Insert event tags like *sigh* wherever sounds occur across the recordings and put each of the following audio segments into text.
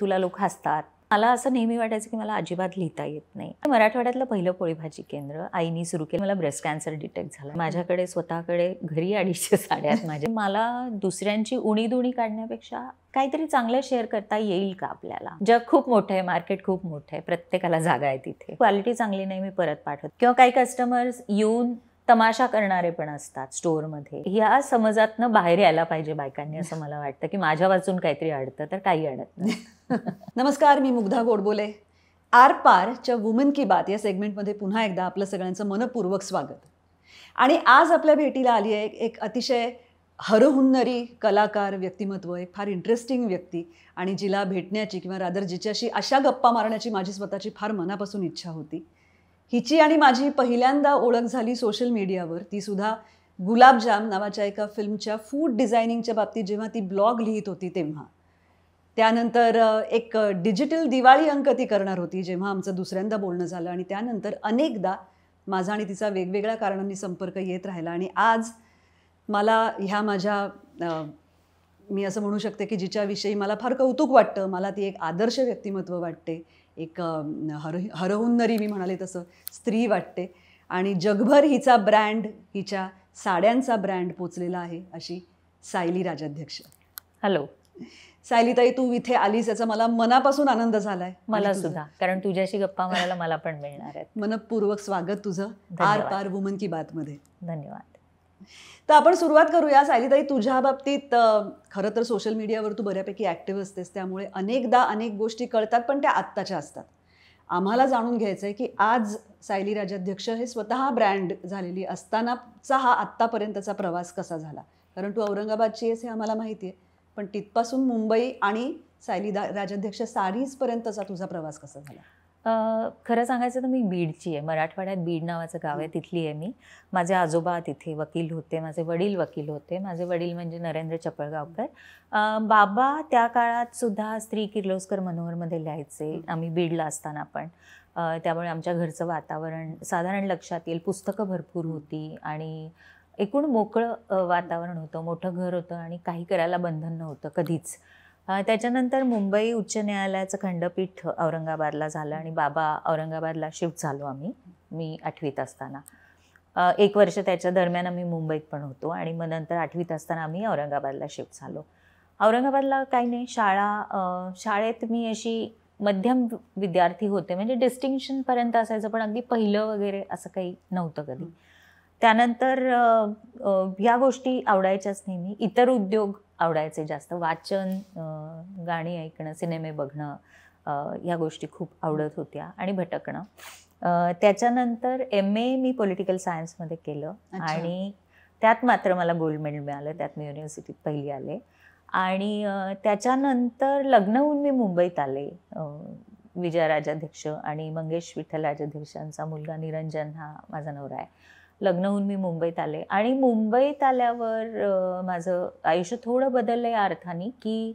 तुला लोक हसतात मला असं नेहमी वाटायचं की मला अजिबात लिहिता येत नाही मराठवाड्यातलं पहिलं पोळी भाजी केंद्र आईने सुरू केलं मला ब्रेस्ट कॅन्सर डिटेक्ट झाला माझ्याकडे स्वतःकडे घरी अडीचशे साड्या माझ्या मला दुसऱ्यांची उणी दुणी काढण्यापेक्षा काहीतरी चांगलं शेअर करता येईल का आपल्याला जग खूप मोठं आहे मार्केट खूप मोठं आहे प्रत्येकाला जागा आहे तिथे क्वालिटी चांगली नाही मी परत पाठवत किंवा काही कस्टमर्स येऊन तमाशा करणारे पण असतात स्टोअरमध्ये ह्या समजातनं बाहेर यायला पाहिजे बायकांनी असं मला वाटतं की माझ्या वाचून काहीतरी अडतं तर काही अडत नाही *laughs* नमस्कार मी मुग्धा गोडबोले आर पारच्या वुमन की बात या सेगमेंटमध्ये पुन्हा एकदा आपलं सगळ्यांचं मनपूर्वक स्वागत आणि आज आपल्या भेटीला आली आहे एक अतिशय हरहुन्नरी कलाकार व्यक्तिमत्व एक फार इंटरेस्टिंग व्यक्ती आणि जिला भेटण्याची किंवा रादर जिच्याशी अशा गप्पा मारण्याची माझी स्वतःची फार मनापासून इच्छा होती हिची आणि माझी पहिल्यांदा ओळख झाली सोशल मीडियावर ती सुद्धा गुलाबजाम नावाच्या एका फिल्मच्या फूड डिझायनिंगच्या बाबतीत जेव्हा ती ब्लॉग लिहित होती तेव्हा त्यानंतर एक डिजिटल दिवाळी अंक ती करणार होती जेव्हा आमचं दुसऱ्यांदा बोलणं झालं आणि त्यानंतर अनेकदा माझा आणि तिचा वेगवेगळ्या कारणांनी संपर्क येत राहिला आणि आज मला ह्या माझ्या मी असं म्हणू शकते की जिच्याविषयी मला फार कौतुक वाटतं मला ती एक आदर्श व्यक्तिमत्व वाटते एक हर हरहुन्नरी मी म्हणाले तसं स्त्री वाटते आणि जगभर हिचा ब्रँड हिच्या साड्यांचा ब्रँड पोचलेला आहे अशी सायली राजाध्यक्ष हॅलो सायली ताई तू इथे आलीस याचा मला मनापासून आनंद झालाय मला सुद्धा कारण तुझ्याशी गप्पा मारायला मला पण मिळणार आहेत *laughs* मनपूर्वक स्वागत तुझं आर पार वुमन की बात मध्ये धन्यवाद तर आपण सुरुवात करूया सायलीताई तुझ्या बाबतीत खरं तर सोशल मीडियावर तू बऱ्यापैकी ॲक्टिव्ह असतेस त्यामुळे अनेकदा अनेक गोष्टी कळतात पण त्या आत्ताच्या असतात आम्हाला जाणून घ्यायचं आहे की आज सायली राजाध्यक्ष हे स्वतः ब्रँड झालेली असतानाचा हा आत्तापर्यंतचा प्रवास कसा झाला कारण तू औरंगाबादची आहेस हे आम्हाला माहिती आहे पण तिथपासून मुंबई आणि सायली राजाध्यक्ष सारीजपर्यंतचा तुझा प्रवास कसा झाला खरं सांगायचं तर मी बीडची आहे मराठवाड्यात बीड नावाचं गाव आहे तिथली आहे मी माझे आजोबा तिथे वकील होते माझे वडील वकील होते माझे वडील म्हणजे नरेंद्र चपळगावकर बाबा त्या काळात सुद्धा स्त्री किर्लोस्कर मनोहरमध्ये लिहायचे आम्ही बीडला असताना पण त्यामुळे आमच्या घरचं वातावरण साधारण लक्षात येईल पुस्तकं भरपूर होती आणि एकूण मोकळं वातावरण होतं मोठं घर होतं आणि काही करायला बंधन नव्हतं कधीच त्याच्यानंतर मुंबई उच्च न्यायालयाचं खंडपीठ औरंगाबादला झालं आणि बाबा औरंगाबादला शिफ्ट झालो आम्ही मी आठवीत असताना एक वर्ष त्याच्या दरम्यान आम्ही मुंबईत पण होतो आणि मग नंतर आठवीत असताना आम्ही औरंगाबादला शिफ्ट झालो औरंगाबादला काही नाही शाळा शाळेत मी अशी मध्यम विद्यार्थी होते म्हणजे डिस्टिंक्शनपर्यंत असायचं पण अगदी पहिलं वगैरे असं काही नव्हतं कधी त्यानंतर ह्या गोष्टी आवडायच्याच नेहमी इतर उद्योग आवडायचे जास्त वाचन गाणी ऐकणं सिनेमे बघणं या गोष्टी खूप आवडत होत्या आणि भटकणं त्याच्यानंतर एम ए मी पॉलिटिकल सायन्समध्ये केलं आणि त्यात मात्र मला गोल्ड मेडल मिळालं त्यात मी युनिव्हर्सिटीत पहिली आले आणि त्याच्यानंतर लग्न होऊन मी मुंबईत आले विजया राजाध्यक्ष आणि मंगेश विठ्ठल राजाध्यक्षांचा मुलगा निरंजन हा माझा नवरा आहे लग्न होऊन मी मुंबईत आले आणि मुंबईत आल्यावर माझं आयुष्य थोडं बदललं या अर्थाने की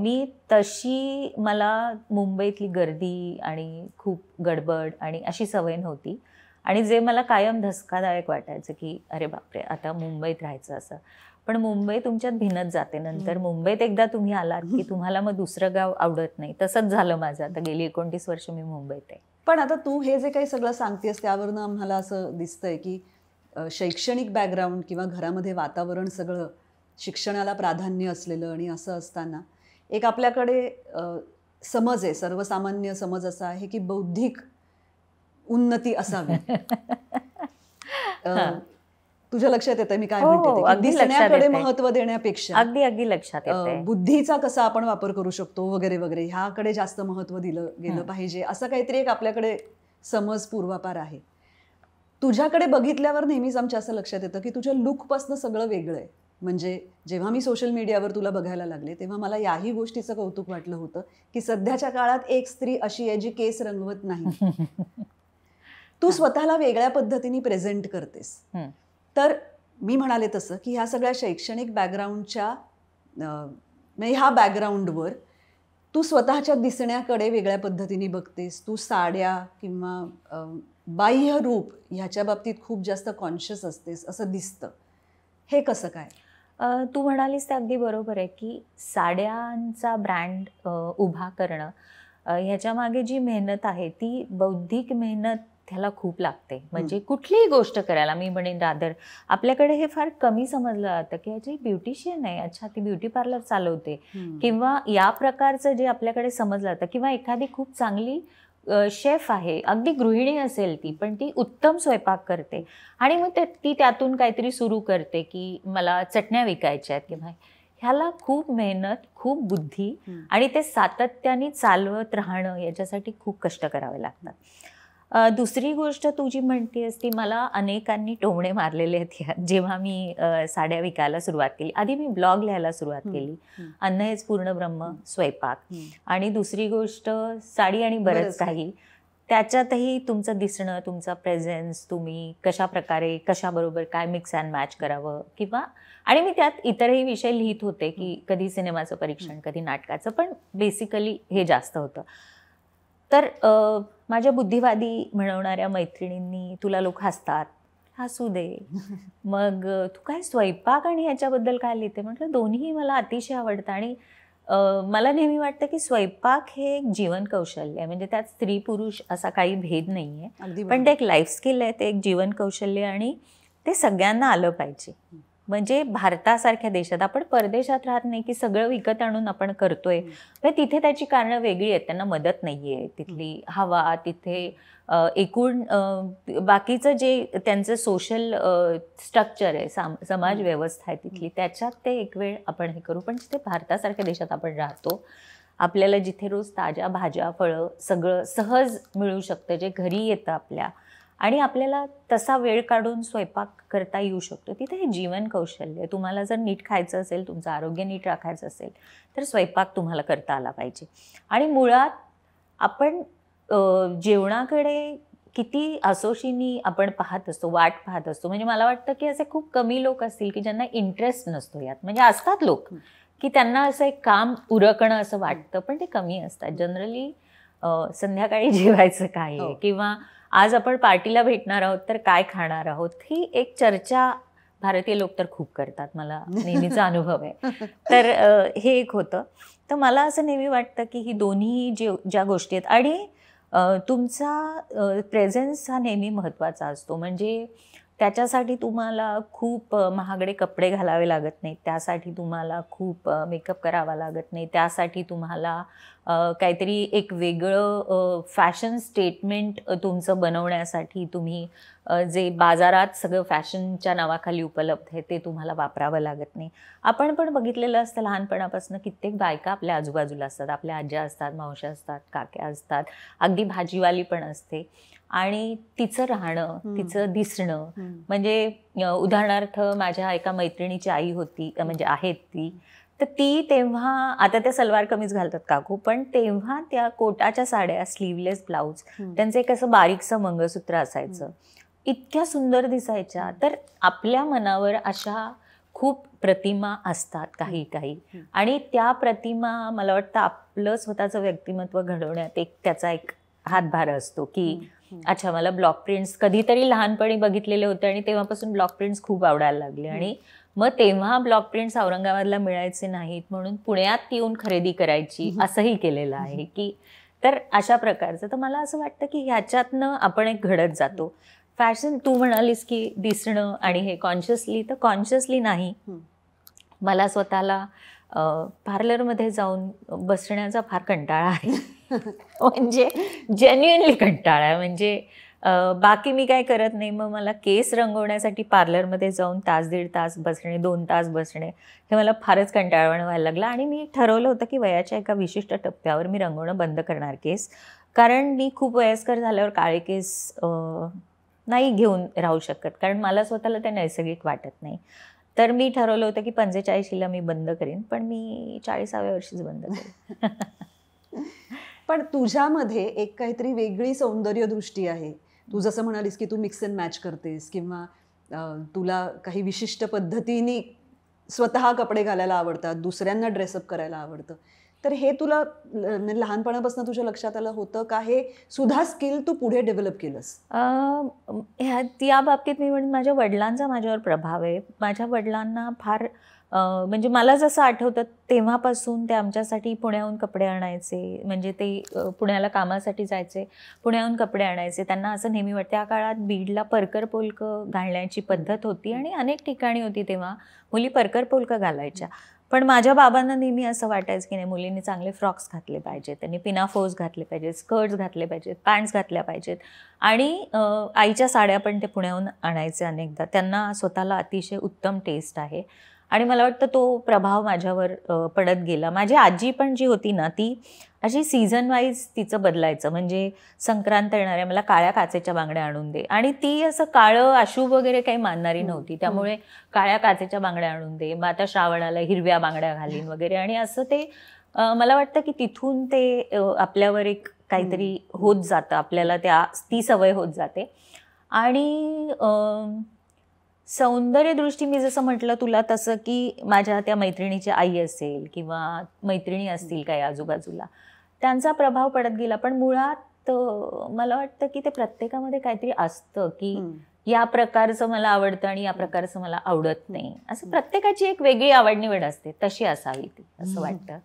मी तशी मला मुंबईतली गर्दी आणि खूप गडबड आणि अशी सवय नव्हती आणि जे मला कायम धसकादायक वाटायचं की अरे बापरे आता मुंबईत राहायचं असं पण मुंबई तुमच्यात भिनत जाते नंतर मुंबईत एकदा तुम्ही आलात की तुम्हाला मग दुसरं गाव आवडत नाही तसंच झालं माझं आता गेली एकोणतीस वर्ष मी मुंबईत आहे पण आता तू हे जे काही सगळं सांगतेस त्यावरनं आम्हाला असं दिसतंय की शैक्षणिक बॅकग्राऊंड किंवा घरामध्ये वातावरण सगळं शिक्षणाला प्राधान्य असलेलं आणि असं असताना एक आपल्याकडे समज आहे सर्वसामान्य समज असा आहे की बौद्धिक उन्नती असावी *laughs* तुझ्या लक्षात येतं मी काय हो, म्हणते हो, दिसण्याकडे महत्व देण्यापेक्षा अगदी अगदी लक्षात बुद्धीचा कसा आपण वापर करू शकतो वगैरे वगैरे ह्याकडे जास्त महत्व दिलं गेलं पाहिजे असं काहीतरी एक आपल्याकडे समज पूर्वापार आहे तुझ्याकडे बघितल्यावर नेहमीच आमच्या असं लक्षात येतं की तुझ्या लुकपासनं सगळं वेगळं आहे म्हणजे जेव्हा मी सोशल मीडियावर तुला बघायला लागले तेव्हा मला याही गोष्टीचं कौतुक वाटलं होतं की सध्याच्या काळात एक स्त्री अशी आहे जी केस रंगवत नाही *laughs* तू स्वतःला वेगळ्या पद्धतीने प्रेझेंट करतेस तर मी म्हणाले तसं की ह्या सगळ्या शैक्षणिक बॅकग्राऊंडच्या म्हणजे ह्या बॅकग्राऊंडवर तू स्वतःच्या दिसण्याकडे वेगळ्या पद्धतीने बघतेस तू साड्या किंवा बाह्य रूप ह्याच्या बाबतीत खूप जास्त कॉन्शियस असतेस असं दिसतं हे कसं काय तू म्हणालीस ते अगदी बरोबर आहे की साड्यांचा ब्रँड उभा करणं ह्याच्यामागे जी मेहनत आहे ती बौद्धिक मेहनत ह्याला खूप लागते म्हणजे कुठलीही गोष्ट करायला मी म्हणेन रादर आपल्याकडे हे फार कमी समजलं जातं की याची ब्युटिशियन आहे अच्छा ती ब्युटी पार्लर चालवते किंवा या प्रकारचं जे आपल्याकडे समजलं जातं किंवा एखादी खूप चांगली शेफ आहे अगदी गृहिणी असेल ती पण ती उत्तम स्वयंपाक करते आणि मग ती त्यातून काहीतरी सुरू करते की मला चटण्या विकायच्या आहेत किंवा ह्याला खूप मेहनत खूप बुद्धी आणि ते सातत्याने चालवत राहणं याच्यासाठी खूप कष्ट करावे लागतात दुसरी गोष्ट तू जी म्हणतेस ती मला अनेकांनी टोमणे मारलेले आहेत जेव्हा मी साड्या विकायला सुरुवात केली आधी मी ब्लॉग लिहायला सुरुवात केली अन्न हेच पूर्ण ब्रह्म स्वयंपाक आणि दुसरी गोष्ट साडी आणि बरंच काही त्याच्यातही तुमचं दिसणं तुमचा प्रेझेन्स तुम्ही कशा प्रकारे कशाबरोबर काय मिक्स अँड मॅच करावं किंवा आणि मी त्यात इतरही विषय लिहित होते की कधी सिनेमाचं परीक्षण कधी नाटकाचं पण बेसिकली हे जास्त होतं तर माझ्या बुद्धिवादी म्हणवणाऱ्या मैत्रिणींनी तुला लोक हसतात हसू दे *laughs* मग तू काय स्वयंपाक आणि ह्याच्याबद्दल काय लिहिते म्हटलं दोन्ही मला अतिशय आवडतं आणि मला नेहमी वाटतं की स्वयंपाक हे एक जीवन कौशल्य आहे म्हणजे त्यात स्त्री पुरुष असा काही भेद नाही आहे पण ते एक लाईफ स्किल आहे ते एक जीवन कौशल्य आणि ते सगळ्यांना आलं पाहिजे म्हणजे भारतासारख्या देशात आपण परदेशात राहत नाही की सगळं विकत आणून आपण करतोय म्हणजे तिथे त्याची कारणं वेगळी आहेत त्यांना मदत नाही आहे तिथली हवा तिथे एकूण बाकीचं जे त्यांचं सोशल स्ट्रक्चर आहे साम समाज व्यवस्था आहे तिथली त्याच्यात ते एक वेळ आपण हे करू पण तिथे भारतासारख्या देशात आपण राहतो आपल्याला जिथे रोज ताज्या भाज्या फळं सगळं सहज मिळू शकतं जे घरी येतं आपल्या आणि आपल्याला तसा वेळ काढून स्वयंपाक करता येऊ शकतो तिथे हे जीवन कौशल्य तुम्हाला जर नीट खायचं असेल तुमचं आरोग्य नीट राखायचं असेल तर स्वयंपाक तुम्हाला करता आला पाहिजे आणि मुळात आपण जेवणाकडे किती असोशीनी आपण पाहत असतो वाट पाहत असतो म्हणजे मला वाटतं की असे खूप कमी लोक असतील की ज्यांना इंटरेस्ट नसतो यात म्हणजे असतात लोक की त्यांना असं एक काम उरकणं असं वाटतं पण ते कमी असतात जनरली संध्याकाळी *laughs* जेवायचं काय आहे हो. किंवा आज आपण पार्टीला भेटणार आहोत तर काय खाणार आहोत ही एक चर्चा भारतीय लोक तर खूप करतात मला नेहमीचा *laughs* अनुभव आहे तर हे एक होतं तर मला असं नेहमी वाटतं की ही दोन्ही जे ज्या गोष्टी आहेत आणि तुमचा प्रेझेन्स हा नेहमी महत्त्वाचा असतो म्हणजे त्याच्यासाठी तुम्हाला खूप महागडे कपडे घालावे लागत नाहीत त्यासाठी तुम्हाला खूप मेकअप करावा लागत नाही त्यासाठी तुम्हाला काहीतरी एक वेगळं फॅशन स्टेटमेंट तुमचं बनवण्यासाठी तुम्ही जे बाजारात सगळं फॅशनच्या नावाखाली उपलब्ध आहे ते तुम्हाला वापरावं लागत नाही आपण पण बघितलेलं असतं लहानपणापासून कित्येक बायका आपल्या आजूबाजूला असतात आपल्या आज्या असतात मावश्या असतात काक्या असतात अगदी भाजीवाली पण असते आणि तिचं राहणं तिचं दिसणं म्हणजे उदाहरणार्थ माझ्या एका मैत्रिणीची आई होती म्हणजे आहेत ती तर ती तेव्हा आता त्या सलवार कमीज घालतात काकू पण तेव्हा त्या कोटाच्या साड्या स्लीवलेस ब्लाऊज त्यांचं एक असं बारीकसं मंगळसूत्र असायचं इतक्या सुंदर दिसायच्या तर आपल्या मनावर अशा खूप प्रतिमा असतात काही काही आणि त्या प्रतिमा मला वाटतं आपलं स्वतःचं व्यक्तिमत्व घडवण्यात एक त्याचा एक हातभार असतो की अच्छा मला ब्लॉक प्रिंट्स कधीतरी लहानपणी बघितलेले होते आणि तेव्हापासून ब्लॉक प्रिंट्स खूप आवडायला लागले आणि मग तेव्हा ब्लॉक प्रिंट्स औरंगाबादला मिळायचे नाहीत म्हणून पुण्यात येऊन खरेदी करायची असंही केलेलं आहे की तर अशा प्रकारचं तर मला असं वाटतं की ह्याच्यातनं आपण एक घडत जातो फॅशन तू म्हणालीस की दिसणं आणि हे कॉन्शियसली तर कॉन्शियसली नाही मला स्वतःला पार्लरमध्ये जाऊन बसण्याचा फार कंटाळा आहे *laughs* म्हणजे जेन्युनली कंटाळा म्हणजे बाकी मी काय करत नाही मग मला केस रंगवण्यासाठी पार्लरमध्ये जाऊन तास दीड तास बसणे दोन तास बसणे हे मला फारच कंटाळवाणं व्हायला लागलं आणि मी ठरवलं होतं की वयाच्या एका विशिष्ट टप्प्यावर मी रंगवणं बंद करणार केस कारण मी खूप वयस्कर झाल्यावर काळे केस नाही घेऊन राहू शकत कारण मला स्वतःला ते नैसर्गिक वाटत नाही तर मी ठरवलं होतं की पंचेचाळीशीला मी बंद करीन पण मी चाळीसाव्या वर्षीच बंद करेन *laughs* पण तुझ्यामध्ये एक काहीतरी वेगळी सौंदर्यदृष्टी आहे तू जसं म्हणालीस की तू मिक्स अँड मॅच करतेस किंवा तुला काही विशिष्ट पद्धतीने स्वतः कपडे घालायला आवडतात दुसऱ्यांना ड्रेसअप करायला आवडतं तर हे तुला म्हणजे लहानपणापासून तुझ्या लक्षात आलं होतं का हे सुद्धा स्किल तू पुढे डेव्हलप केलंस ह्या त्या बाबतीत मी म्हणून माझ्या वडिलांचा माझ्यावर प्रभाव आहे माझ्या वडिलांना फार म्हणजे मला जसं आठवतं तेव्हापासून ते आमच्यासाठी पुण्याहून कपडे आणायचे म्हणजे ते पुण्याला कामासाठी जायचे पुण्याहून कपडे आणायचे त्यांना असं नेहमी वाटते त्या काळात बीडला परकर पोलकं घालण्याची पद्धत होती आणि अनेक ठिकाणी होती तेव्हा मुली परकर पोलकं घालायच्या पण माझ्या बाबांना नेहमी असं वाटायचं की नाही मुलींनी चांगले फ्रॉक्स घातले पाहिजेत त्यांनी पिनाफोज घातले पाहिजेत स्कर्ट्स घातले पाहिजेत पॅन्ट्स घातल्या पाहिजेत आणि आईच्या साड्या पण ते पुण्याहून आणायचे अनेकदा त्यांना स्वतःला अतिशय उत्तम टेस्ट आहे आणि मला वाटतं तो प्रभाव माझ्यावर पडत गेला माझी आजी पण जी होती ना ती अशी सीझन वाईज तिचं बदलायचं म्हणजे संक्रांत येणाऱ्या मला काळ्या काचेच्या बांगड्या आणून दे आणि ती असं काळं अशुभ वगैरे काही मानणारी नव्हती त्यामुळे काळ्या काचेच्या बांगड्या आणून दे मग आता श्रावणाला हिरव्या बांगड्या घालीन वगैरे आणि असं ते मला वाटतं की तिथून ते आपल्यावर एक काहीतरी होत जातं आपल्याला त्या ती सवय होत जाते आणि सौंदर्यदृष्टी मी जसं म्हटलं तुला तसं की माझ्या त्या मैत्रिणीची आई असेल किंवा मैत्रिणी असतील काही आजूबाजूला त्यांचा प्रभाव पडत गेला पण मुळात मला वाटतं की ते प्रत्येकामध्ये काहीतरी असतं की या प्रकारचं मला आवडतं आणि या प्रकारचं मला आवडत नाही असं प्रत्येकाची एक वेगळी आवड निवड असते तशी असावी ती असं वाटतं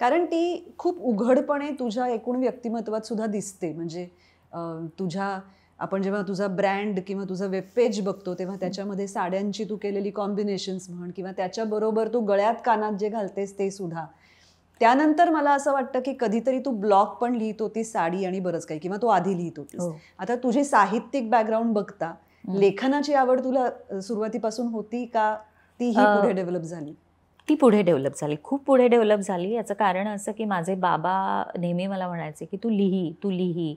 कारण ती खूप उघडपणे तुझ्या एकूण व्यक्तिमत्वात सुद्धा दिसते म्हणजे तुझ्या आपण जेव्हा तुझा ब्रँड किंवा तुझं वेबपेज बघतो तेव्हा त्याच्यामध्ये साड्यांची तू केलेली कॉम्बिनेशन्स म्हण किंवा त्याच्याबरोबर तू गळ्यात कानात जे घालतेस ते सुद्धा त्यानंतर मला असं वाटतं की कधीतरी तू ब्लॉग पण लिहित होती साडी आणि बरंच काही किंवा तू आधी लिहित होतीस हो. आता तुझी साहित्यिक बॅकग्राऊंड बघता लेखनाची आवड तुला सुरुवातीपासून होती का ती ही पुढे डेव्हलप झाली ती पुढे डेव्हलप झाली खूप पुढे डेव्हलप झाली याचं कारण असं की माझे बाबा नेहमी मला म्हणायचे की तू लिही तू लिही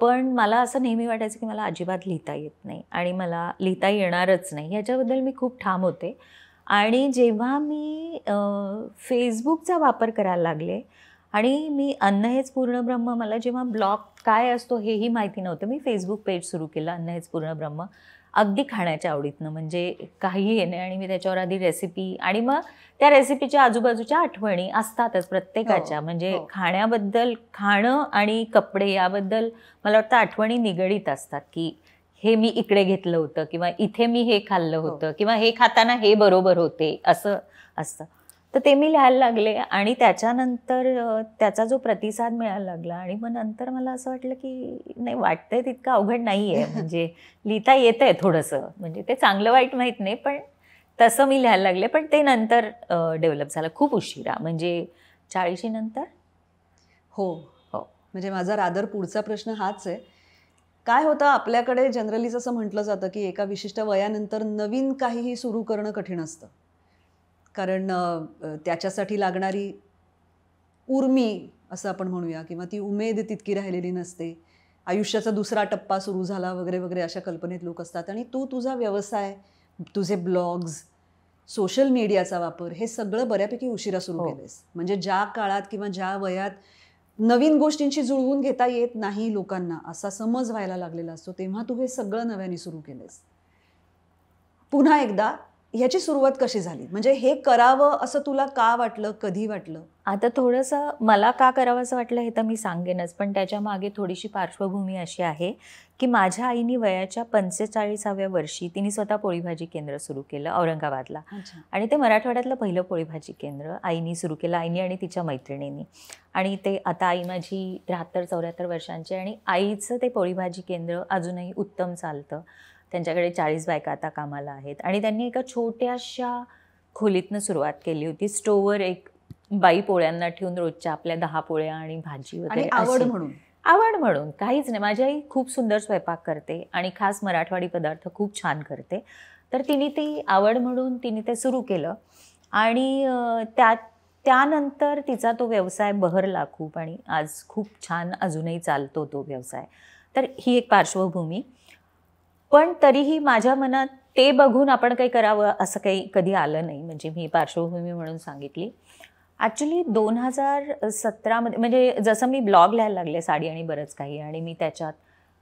पण मला असं नेहमी वाटायचं की मला अजिबात लिहिता येत नाही आणि मला लिहिता येणारच नाही ह्याच्याबद्दल मी खूप ठाम होते आणि जेव्हा मी फेसबुकचा वापर करायला लागले आणि मी अन्न हेच पूर्ण ब्रह्म मला जेव्हा ब्लॉग काय असतो हेही माहिती नव्हतं मी फेसबुक पेज सुरू केलं अन्न हेच पूर्ण ब्रह्म अगदी खाण्याच्या आवडीतनं म्हणजे काही येणे आणि मी त्याच्यावर आधी रेसिपी आणि मग त्या रेसिपीच्या आजूबाजूच्या आठवणी असतातच प्रत्येकाच्या हो, म्हणजे हो. खाण्याबद्दल खाणं आणि कपडे याबद्दल मला वाटतं आठवणी निगडीत असतात की हे मी इकडे घेतलं होतं किंवा इथे मी हे खाल्लं हो. होतं किंवा हे खाताना हे बरोबर होते असं असतं तर ते मी लिहायला लागले आणि त्याच्यानंतर त्याचा जो प्रतिसाद मिळायला लागला आणि मग नंतर मला असं वाटलं की नाही वाटतंय तितकं अवघड नाही आहे *laughs* म्हणजे लिहिता येत आहे थोडंसं म्हणजे ते चांगलं वाईट माहीत नाही पण तसं मी लिहायला लागले पण ते नंतर डेव्हलप झालं खूप उशिरा म्हणजे चाळीशी नंतर हो हो म्हणजे माझा रादर पुढचा प्रश्न हाच आहे काय होतं आपल्याकडे जनरलीच असं म्हटलं जातं की एका विशिष्ट वयानंतर नवीन काहीही सुरू करणं कठीण असतं कारण त्याच्यासाठी लागणारी उर्मी असं आपण म्हणूया किंवा ती उमेद तितकी राहिलेली नसते आयुष्याचा दुसरा टप्पा सुरू झाला वगैरे वगैरे अशा कल्पनेत लोक असतात आणि तू तुझा व्यवसाय तुझे ब्लॉग्स सोशल मीडियाचा वापर हे सगळं बऱ्यापैकी उशिरा सुरू हो. केलेस म्हणजे ज्या काळात किंवा ज्या वयात नवीन गोष्टींशी जुळवून घेता येत नाही लोकांना असा समज व्हायला लागलेला असतो तेव्हा तू हे सगळं नव्याने सुरू केलेस पुन्हा एकदा ह्याची सुरुवात कशी झाली म्हणजे हे करावं असं तुला का वाटलं कधी वाटलं आता थोडंसं मला का करावं असं वाटलं हे तर मी सांगेनच पण त्याच्या मागे थोडीशी पार्श्वभूमी अशी आहे की माझ्या आईने वयाच्या पंचेचाळीसाव्या वर्षी तिने स्वतः पोळीभाजी केंद्र सुरू केलं औरंगाबादला आणि ते मराठवाड्यातलं पहिलं पोळीभाजी केंद्र आईनी सुरू केलं आईनी आणि तिच्या मैत्रिणींनी आणि ते आता आई माझी त्र्याहत्तर चौऱ्याहत्तर वर्षांची आणि आईचं ते पोळीभाजी केंद्र अजूनही उत्तम चालतं त्यांच्याकडे चाळीस बायका आता कामाला आहेत आणि त्यांनी एका छोट्याशा खोलीतनं सुरुवात केली होती स्टोवर एक बाई पोळ्यांना ठेवून रोजच्या आपल्या दहा पोळ्या आणि भाजी वगैरे आवड म्हणून आवड म्हणून काहीच नाही माझी आई खूप सुंदर स्वयंपाक करते आणि खास मराठवाडी पदार्थ खूप छान करते तर तिने ती आवड म्हणून तिने ते सुरू केलं आणि त्या त्यानंतर तिचा तो व्यवसाय बहरला खूप आणि आज खूप छान अजूनही चालतो तो व्यवसाय तर ही एक पार्श्वभूमी पण तरीही माझ्या मनात ते बघून आपण काही करावं असं काही कधी आलं नाही म्हणजे मी पार्श्वभूमी म्हणून सांगितली ॲक्च्युली दोन हजार सतरामध्ये म्हणजे जसं मी ब्लॉग लिहायला लागले साडी आणि बरंच काही आणि मी त्याच्यात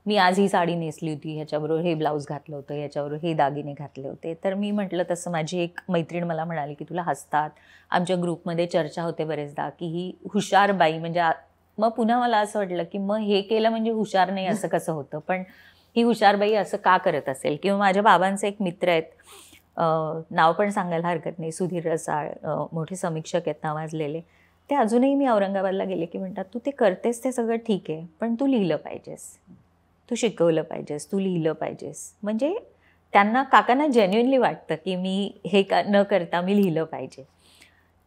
मी आज ही साडी नेसली होती ह्याच्याबरोबर हे ब्लाऊज घातलं होतं ह्याच्याबरोबर हे दागिने घातले होते तर मी म्हटलं तसं माझी एक मैत्रीण मला म्हणाली की तुला हसतात आमच्या ग्रुपमध्ये चर्चा होते बरेचदा की ही हुशार बाई म्हणजे मग पुन्हा मला असं वाटलं की मग हे केलं म्हणजे हुशार नाही असं कसं होतं पण ही हुशारबाई असं का करत असेल किंवा माझ्या बाबांचे एक मित्र आहेत नाव पण सांगायला हरकत नाही सुधीर रसाळ मोठे समीक्षक आहेत नावाजलेले ते अजूनही मी औरंगाबादला गेले की म्हणतात तू ते करतेस ते सगळं ठीक आहे पण तू लिहिलं पाहिजेस तू शिकवलं पाहिजेस तू लिहिलं पाहिजेस म्हणजे त्यांना काकांना जेन्युनली वाटतं की मी हे का न करता मी लिहिलं पाहिजे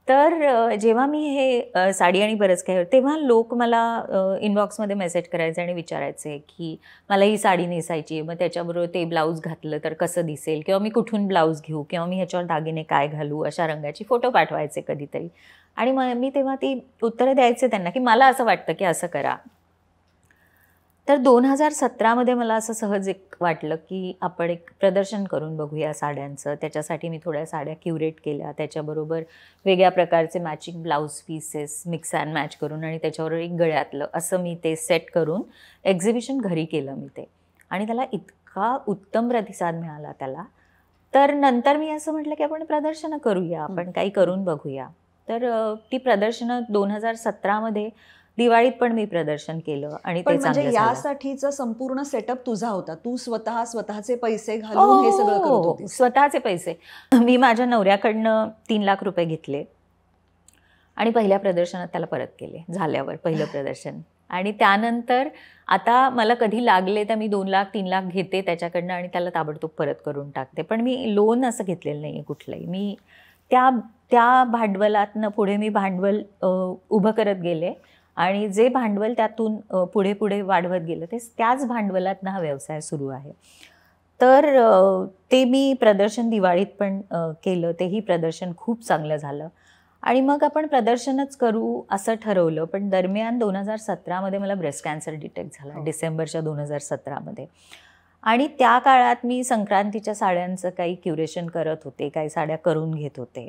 तर जेव्हा मी हे साडी आणि बरंच काही तेव्हा लोक मला इनबॉक्समध्ये मेसेज करायचे आणि विचारायचे की मला ही साडी नेसायची आहे मग त्याच्याबरोबर ते ब्लाऊज घातलं तर कसं दिसेल किंवा मी कुठून ब्लाऊज घेऊ किंवा मी ह्याच्यावर दागिने काय घालू अशा रंगाची फोटो पाठवायचे कधीतरी आणि मग मी तेव्हा ती उत्तरं द्यायचे त्यांना की मला असं वाटतं की असं करा तर दोन हजार सतरामध्ये मला असं सहज एक वाटलं की आपण एक प्रदर्शन करून बघूया साड्यांचं त्याच्यासाठी मी थोड्या साड्या क्युरेट केल्या त्याच्याबरोबर वेगळ्या प्रकारचे matching blouse pieces mix and match करून आणि त्याच्यावर एक गळ्यातलं असं मी ते सेट करून एक्झिबिशन घरी केलं मी ते आणि त्याला इतका उत्तम प्रतिसाद मिळाला त्याला तर नंतर मी असं म्हटलं की आपण प्रदर्शनं करूया आपण काही करून बघूया तर ती प्रदर्शनं दोन हजार सतरामध्ये दिवाळीत पण मी प्रदर्शन केलं आणि ते म्हणजे यासाठीचा संपूर्ण सेटअप तुझा होता तू स्वतः स्वतःचे पैसे घालून हो, हे सगळं हो, हो. स्वतःचे पैसे *clears throat* मी माझ्या नवऱ्याकडनं तीन लाख रुपये घेतले आणि पहिल्या प्रदर्शनात त्याला परत केले झाल्यावर पहिलं *sighs* प्रदर्शन आणि त्यानंतर आता मला कधी लागले तर मी दोन लाख तीन लाख घेते त्याच्याकडनं आणि त्याला ताबडतोब परत करून टाकते पण मी लोन असं घेतलेलं नाही आहे कुठलंही मी त्या त्या भांडवलातनं पुढे मी भांडवल उभं करत गेले आणि जे भांडवल त्यातून पुढे पुढे वाढवत गेलं ते त्याच भांडवलात हा व्यवसाय सुरू आहे तर ते मी प्रदर्शन दिवाळीत पण केलं तेही प्रदर्शन खूप चांगलं झालं आणि मग आपण प्रदर्शनच करू असं ठरवलं पण दरम्यान दोन हजार सतरामध्ये मला ब्रेस्ट कॅन्सर डिटेक्ट झाला हो. डिसेंबरच्या दोन हजार सतरामध्ये आणि त्या काळात मी संक्रांतीच्या साड्यांचं काही क्युरेशन करत होते काही साड्या करून घेत होते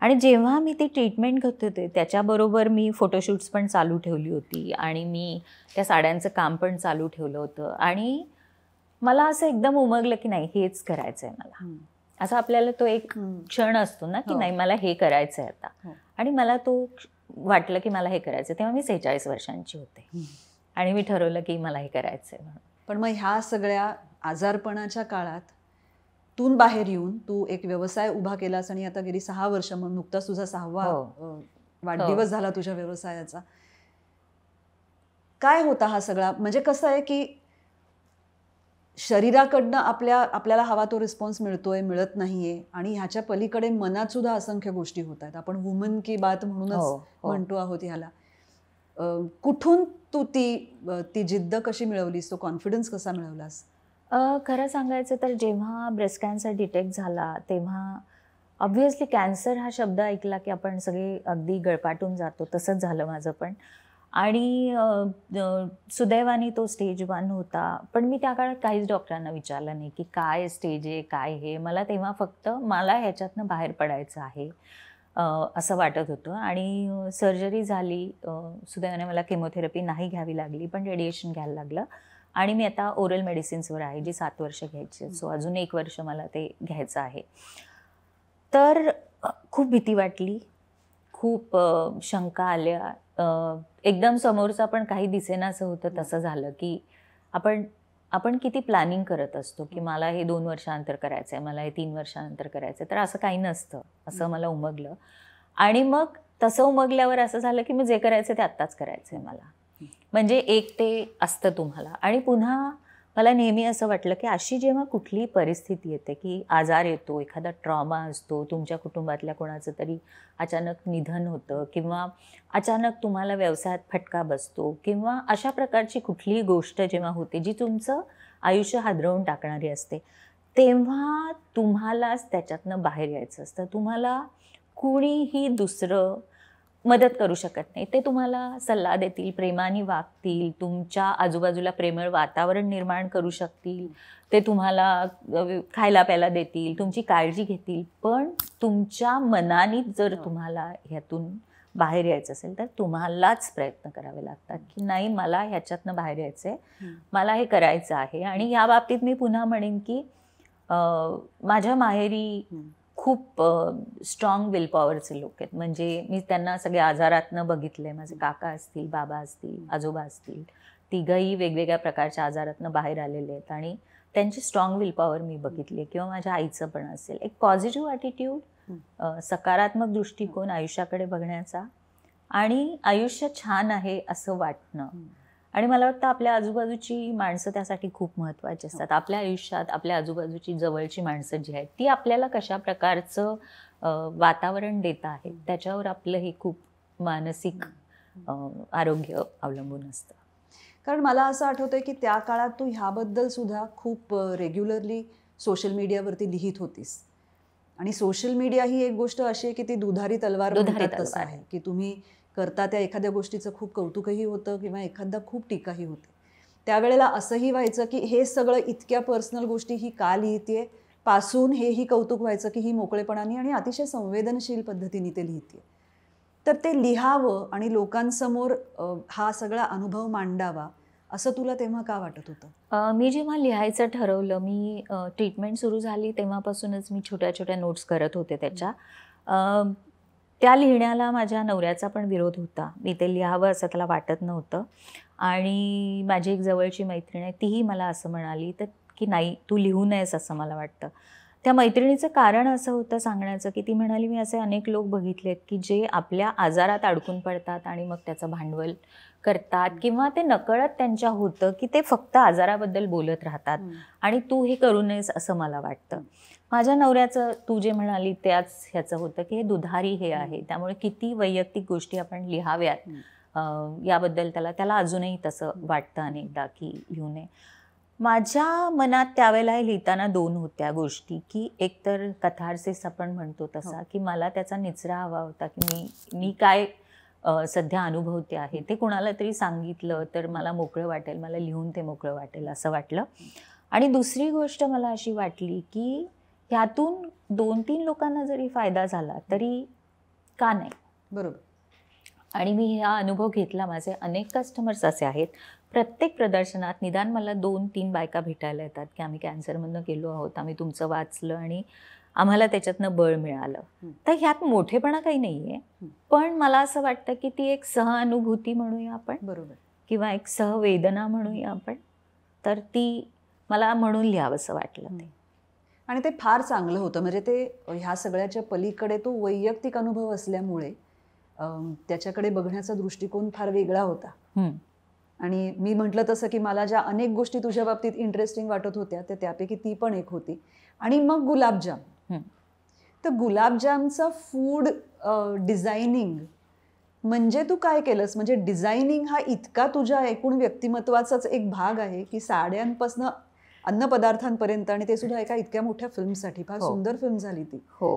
आणि जेव्हा मी ती ट्रीटमेंट घेत होते त्याच्याबरोबर मी फोटोशूट्स पण चालू ठेवली होती आणि मी त्या साड्यांचं काम पण चालू ठेवलं होतं आणि मला असं एकदम उमगलं की नाही हेच करायचं आहे मला असं आपल्याला तो एक क्षण असतो ना की हो. नाही मला हे करायचं आहे आता हो. आणि मला तो वाटलं की मला हे करायचं तेव्हा मी सेहेचाळीस वर्षांची होते आणि मी ठरवलं की मला हे करायचं आहे म्हणून पण मग ह्या सगळ्या आजारपणाच्या काळात तून बाहेर येऊन तू एक व्यवसाय उभा केलास आणि आता गेली सहा वर्ष म्हणून नुकताच तुझा सहावा हो. वाढदिवस हो. झाला तुझ्या व्यवसायाचा काय होता हा सगळा म्हणजे कसं आहे की शरीराकडनं आपल्या आपल्याला हवा तो रिस्पॉन्स मिळतोय मिळत नाहीये आणि ह्याच्या पलीकडे मनात सुद्धा असंख्य गोष्टी होत आहेत आपण वुमन की बात म्हणूनच हो, म्हणतो आहोत ह्याला कुठून तू ती ती जिद्द कशी मिळवलीस तो कॉन्फिडन्स कसा मिळवलास खरं सांगायचं तर जेव्हा ब्रेस्ट कॅन्सर डिटेक्ट झाला तेव्हा ऑब्व्हियसली कॅन्सर हा शब्द ऐकला की आपण सगळे अगदी गळपाटून जातो तसंच झालं माझं पण आणि सुदैवाने तो स्टेज वन होता पण मी त्या काळात काहीच डॉक्टरांना विचारलं नाही की काय स्टेज आहे काय हे मला तेव्हा फक्त मला ह्याच्यातनं बाहेर पडायचं आहे असं वाटत होतं आणि सर्जरी झाली सुदैवाने मला केमोथेरपी नाही घ्यावी लागली पण रेडिएशन घ्यायला लागलं आणि मी आता ओरल मेडिसिन्सवर आहे जी सात वर्ष घ्यायची सो अजून एक वर्ष मला ते घ्यायचं आहे तर खूप भीती वाटली खूप शंका आल्या एकदम समोरचं आपण काही असं होतं तसं झालं की आपण आपण किती प्लॅनिंग करत असतो की मला हे दोन वर्षानंतर करायचं आहे मला हे तीन वर्षानंतर करायचं आहे तर असं काही नसतं असं मला उमगलं आणि मग तसं उमगल्यावर असं झालं की मी जे करायचं ते आत्ताच करायचं आहे मला म्हणजे एक ते असतं तुम्हाला आणि पुन्हा मला नेहमी असं वाटलं की अशी जेव्हा कुठली परिस्थिती येते की आजार येतो एखादा ट्रॉमा असतो तुमच्या कुटुंबातल्या कोणाचं तरी अचानक निधन होतं किंवा अचानक तुम्हाला व्यवसायात फटका बसतो किंवा अशा प्रकारची कुठलीही गोष्ट जेव्हा होते जी तुमचं आयुष्य हादरवून टाकणारी असते तेव्हा तुम्हालाच त्याच्यातनं बाहेर यायचं असतं तुम्हाला कुणीही दुसरं मदत करू शकत नाही ते तुम्हाला सल्ला देतील प्रेमाने वागतील तुमच्या आजूबाजूला प्रेमळ वातावरण निर्माण करू शकतील ते तुम्हाला खायला प्यायला देतील तुमची काळजी घेतील पण तुमच्या मनाने जर हो. तुम्हाला ह्यातून बाहेर यायचं असेल तर तुम्हालाच प्रयत्न करावे लागतात की नाही मला ह्याच्यातनं बाहेर यायचं आहे मला हे करायचं आहे आणि या बाबतीत मी पुन्हा म्हणेन की माझ्या माहेरी खूप स्ट्रॉंग विलपॉवरचे लोक आहेत म्हणजे मी त्यांना सगळे आजारातनं बघितले माझे काका असतील बाबा असतील आजोबा असतील तिघही वेगवेगळ्या प्रकारच्या आजारातनं बाहेर आलेले आहेत आणि त्यांची स्ट्रॉंग विलपॉवर मी बघितली किंवा माझ्या आईचं पण असेल एक पॉझिटिव्ह ॲटिट्यूड सकारात्मक दृष्टिकोन आयुष्याकडे बघण्याचा आणि आयुष्य छान आहे असं वाटणं आणि मला वाटतं आपल्या आजूबाजूची माणसं त्यासाठी खूप महत्वाची हो. असतात आपल्या आयुष्यात आपल्या आजूबाजूची जवळची माणसं जी आहेत ती आपल्याला कशा प्रकारचं वातावरण देत आहेत त्याच्यावर आपलं हे खूप मानसिक आरोग्य अवलंबून असतं कारण मला असं आठवतंय की त्या काळात तू ह्याबद्दल सुद्धा खूप रेग्युलरली सोशल मीडियावरती लिहित होतीस आणि सोशल मीडिया ही एक गोष्ट अशी आहे की ती दुधारी तलवार दुधारी तलवार आहे की तुम्ही करता त्या एखाद्या गोष्टीचं खूप कौतुकही होतं किंवा एखादा खूप टीकाही होते त्यावेळेला असंही व्हायचं की हे सगळं इतक्या पर्सनल गोष्टी ही का लिहिते पासून हेही कौतुक व्हायचं की ही मोकळेपणाने आणि अतिशय संवेदनशील पद्धतीने ते लिहिते तर ते लिहावं आणि लोकांसमोर हा सगळा अनुभव मांडावा असं तुला तेव्हा का वाटत होतं मी जेव्हा लिहायचं ठरवलं मी ट्रीटमेंट सुरू झाली तेव्हापासूनच मी छोट्या छोट्या नोट्स करत होते त्याच्या त्या लिहिण्याला माझ्या नवऱ्याचा पण विरोध होता मी ते लिहावं असं त्याला वाटत नव्हतं आणि माझी एक जवळची मैत्रीण आहे तीही मला असं म्हणाली तर की नाही तू लिहू नयेस असं मला वाटतं त्या मैत्रिणीचं कारण असं होतं सांगण्याचं की ती म्हणाली मी असे अनेक लोक बघितलेत की जे आपल्या आजारात अडकून पडतात आणि मग त्याचं भांडवल करतात किंवा ते नकळत त्यांच्या होतं की ते फक्त आजाराबद्दल बोलत राहतात आणि तू हे करू नयेस असं मला वाटतं माझ्या नवऱ्याचं तू जे म्हणाली त्याच ह्याचं होतं की हे दुधारी हे आहे त्यामुळे किती वैयक्तिक गोष्टी आपण लिहाव्यात याबद्दल त्याला त्याला अजूनही तसं वाटतं अनेकदा की लिहू नये माझ्या मनात त्यावेळेला लिहिताना दोन होत्या गोष्टी की एक तर कथारसेस आपण म्हणतो हो. तसा की मला त्याचा निचरा हवा होता की मी मी काय सध्या अनुभवते आहे ते कुणाला तरी सांगितलं तर मला मोकळं वाटेल मला लिहून ते मोकळं वाटेल असं वाटलं आणि दुसरी गोष्ट मला अशी वाटली की ह्यातून दोन तीन लोकांना जरी फायदा झाला तरी का नाही बरोबर आणि मी हा अनुभव घेतला माझे अनेक कस्टमर्स असे आहेत प्रत्येक प्रदर्शनात निदान मला दोन तीन बायका भेटायला येतात की आम्ही कॅन्सरमधनं गेलो आहोत आम्ही तुमचं वाचलं आणि आम्हाला त्याच्यातनं बळ मिळालं तर ह्यात मोठेपणा काही नाही आहे पण मला असं वाटतं की ती एक सहअनुभूती म्हणूया आपण बरोबर किंवा एक सहवेदना म्हणूया आपण तर ती मला म्हणून लिहावंसं वाटलं ते आणि ते फार चांगलं होतं म्हणजे ते ह्या सगळ्याच्या पलीकडे तो वैयक्तिक अनुभव असल्यामुळे त्याच्याकडे बघण्याचा दृष्टिकोन फार वेगळा होता आणि मी म्हटलं तसं की मला ज्या अनेक गोष्टी तुझ्या बाबतीत इंटरेस्टिंग वाटत होत्या तर त्यापैकी ती पण एक होती आणि मग गुलाबजाम तर गुलाबजामचा फूड डिझायनिंग म्हणजे तू काय केलंस म्हणजे डिझायनिंग हा इतका तुझ्या एकूण व्यक्तिमत्वाचाच एक भाग आहे की साड्यांपासून अन्नपदार्थांपर्यंत आणि ते सुद्धा एका इतक्या मोठ्या फिल्मसाठी फार हो. सुंदर फिल्म झाली ती हो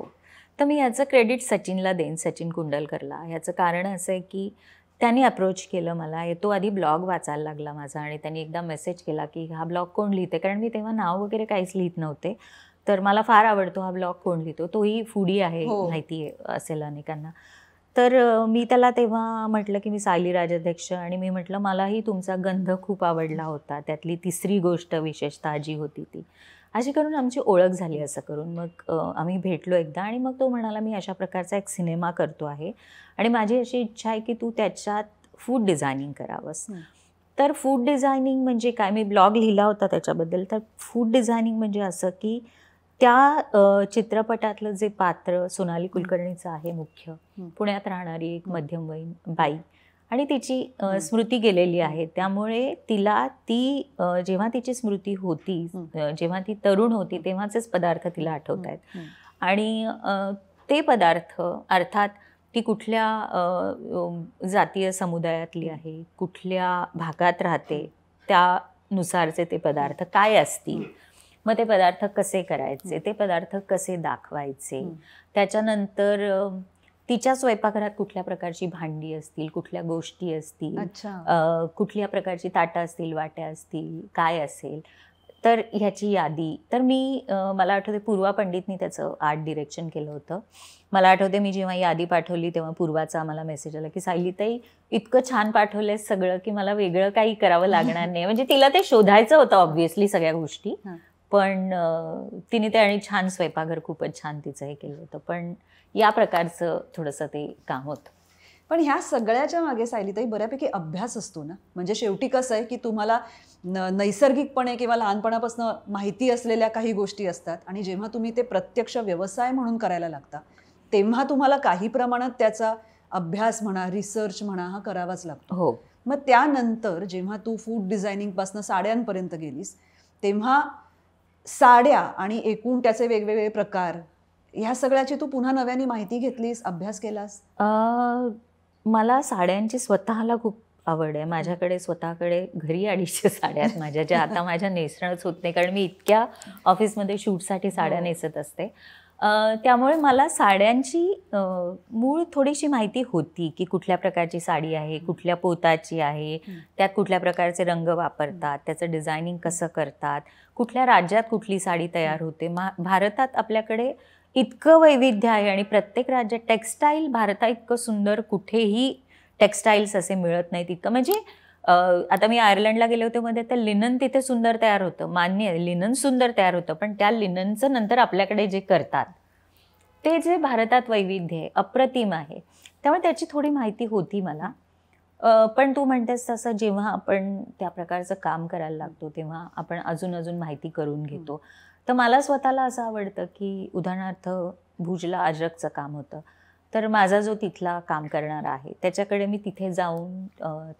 तर मी याचं क्रेडिट सचिनला देईन सचिन कुंडलकरला याचं कारण असं आहे की त्यांनी अप्रोच केलं मला तो आधी ब्लॉग वाचायला लागला माझा आणि त्यांनी एकदा मेसेज केला की हा ब्लॉग कोण लिहिते कारण मी तेव्हा नाव वगैरे काहीच लिहित नव्हते तर मला फार आवडतो हा ब्लॉग कोण लिहितो तोही फुडी आहे हो. माहिती असेल अनेकांना तर मी त्याला तेव्हा म्हटलं की मी सायली राजाध्यक्ष आणि मी म्हटलं मलाही तुमचा गंध खूप आवडला होता त्यातली तिसरी गोष्ट विशेषतः जी होती ती अशी करून आमची ओळख झाली असं करून मग आम्ही भेटलो एकदा आणि मग तो म्हणाला मी अशा प्रकारचा एक सिनेमा करतो आहे आणि माझी अशी इच्छा आहे की तू त्याच्यात फूड डिझायनिंग करावंस तर फूड डिझायनिंग म्हणजे काय मी ब्लॉग लिहिला होता त्याच्याबद्दल तर फूड डिझायनिंग म्हणजे असं की त्या चित्रपटातलं जे पात्र सोनाली कुलकर्णीचं आहे मुख्य पुण्यात राहणारी एक मध्यमवयीन बाई आणि तिची स्मृती गेलेली आहे त्यामुळे तिला ती जेव्हा तिची स्मृती होती जेव्हा ती तरुण होती तेव्हाचेच पदार्थ तिला आठवत आहेत आणि ते पदार्थ अर्थात ती कुठल्या जातीय समुदायातली आहे कुठल्या भागात राहते त्यानुसारचे ते पदार्थ काय असतील मग ते पदार्थ कसे करायचे ते पदार्थ कसे दाखवायचे त्याच्यानंतर तिच्या स्वयंपाकघरात कुठल्या प्रकारची भांडी असतील कुठल्या गोष्टी असतील कुठल्या प्रकारची ताटा असतील वाट्या असतील काय असेल तर ह्याची यादी तर मी मला आठवते पूर्वा पंडितनी त्याचं आर्ट डिरेक्शन केलं होतं मला आठवते मी जेव्हा यादी पाठवली तेव्हा पूर्वाचा आम्हाला मेसेज आला की ताई इतकं छान पाठवलंय सगळं की मला वेगळं काही करावं लागणार *laughs* नाही म्हणजे तिला ते शोधायचं होतं ऑब्व्हियसली सगळ्या गोष्टी पण तिने ते आणि छान स्वयंपाकघर खूपच छान तिचं हे केलं होतं पण या प्रकारचं थोडंसं ते काम होतं पण ह्या सगळ्याच्या मागे सायलीताई बऱ्यापैकी अभ्यास असतो ना म्हणजे शेवटी कसं आहे की तुम्हाला नैसर्गिकपणे किंवा लहानपणापासून माहिती असलेल्या काही गोष्टी असतात आणि जेव्हा तुम्ही ते प्रत्यक्ष व्यवसाय म्हणून करायला लागता तेव्हा तुम्हाला काही प्रमाणात त्याचा अभ्यास म्हणा रिसर्च म्हणा हा करावाच लागतो हो मग त्यानंतर जेव्हा तू फूड डिझायनिंगपासून साड्यांपर्यंत गेलीस तेव्हा साड्या आणि एकूण त्याचे वेगवेगळे प्रकार ह्या सगळ्याची तू पुन्हा नव्याने माहिती घेतलीस अभ्यास केलास मला साड्यांची स्वतःला खूप आवड आहे माझ्याकडे स्वतःकडे घरी अडीचशे साड्या आहेत माझ्या ज्या आता माझ्या नेसणंच होत नाही कारण मी इतक्या ऑफिसमध्ये शूटसाठी साड्या हो. नेसत असते त्यामुळे मला साड्यांची मूळ थोडीशी माहिती होती की कुठल्या प्रकारची साडी आहे कुठल्या पोताची आहे त्यात कुठल्या प्रकारचे रंग वापरतात त्याचं डिझायनिंग कसं करतात कुठल्या राज्यात कुठली साडी तयार होते मा भारतात आपल्याकडे इतकं वैविध्य आहे आणि प्रत्येक राज्यात टेक्स्टाईल भारता इतकं सुंदर कुठेही टेक्स्टाईल्स असे मिळत नाहीत इतकं म्हणजे आता मी आयर्लंडला गेले होते मध्ये तर लिनन तिथे सुंदर तयार होतं मान्य आहे लिनन सुंदर तयार होतं पण त्या लिननचं नंतर आपल्याकडे जे करतात ते जे भारतात वैविध्य आहे अप्रतिम आहे त्यामुळे त्याची थोडी माहिती होती मला पण तू म्हणतेस तसं जेव्हा आपण त्या प्रकारचं काम करायला लागतो तेव्हा आपण अजून अजून माहिती करून घेतो तर मला स्वतःला असं आवडतं की उदाहरणार्थ भुजला अजरकचं काम होतं तर माझा जो तिथला काम करणारा आहे त्याच्याकडे मी तिथे जाऊन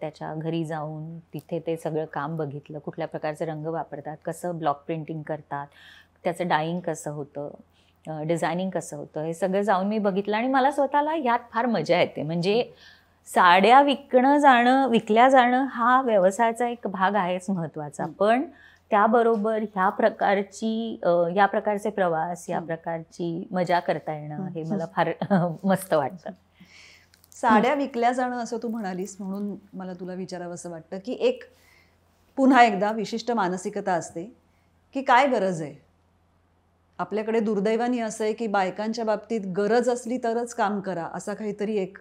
त्याच्या घरी जाऊन तिथे ते सगळं काम बघितलं कुठल्या प्रकारचे रंग वापरतात कसं ब्लॉक प्रिंटिंग करतात त्याचं डाईंग कसं होतं डिझायनिंग कसं होतं हे सगळं जाऊन मी बघितलं आणि मला स्वतःला यात फार मजा येते म्हणजे साड्या विकणं जाणं विकल्या जाणं हा व्यवसायाचा एक भाग आहेच महत्त्वाचा पण त्याबरोबर ह्या प्रकारची या प्रकारचे प्रवास या प्रकारची मजा करता येणं हे मला फार मस्त वाटतं साड्या विकल्या जाणं असं तू म्हणालीस म्हणून मला तुला विचारावं असं वाटतं की एक पुन्हा एकदा विशिष्ट मानसिकता असते की काय गरज आहे आपल्याकडे दुर्दैवानी असं आहे की बायकांच्या बाबतीत गरज असली तरच काम करा असा काहीतरी एक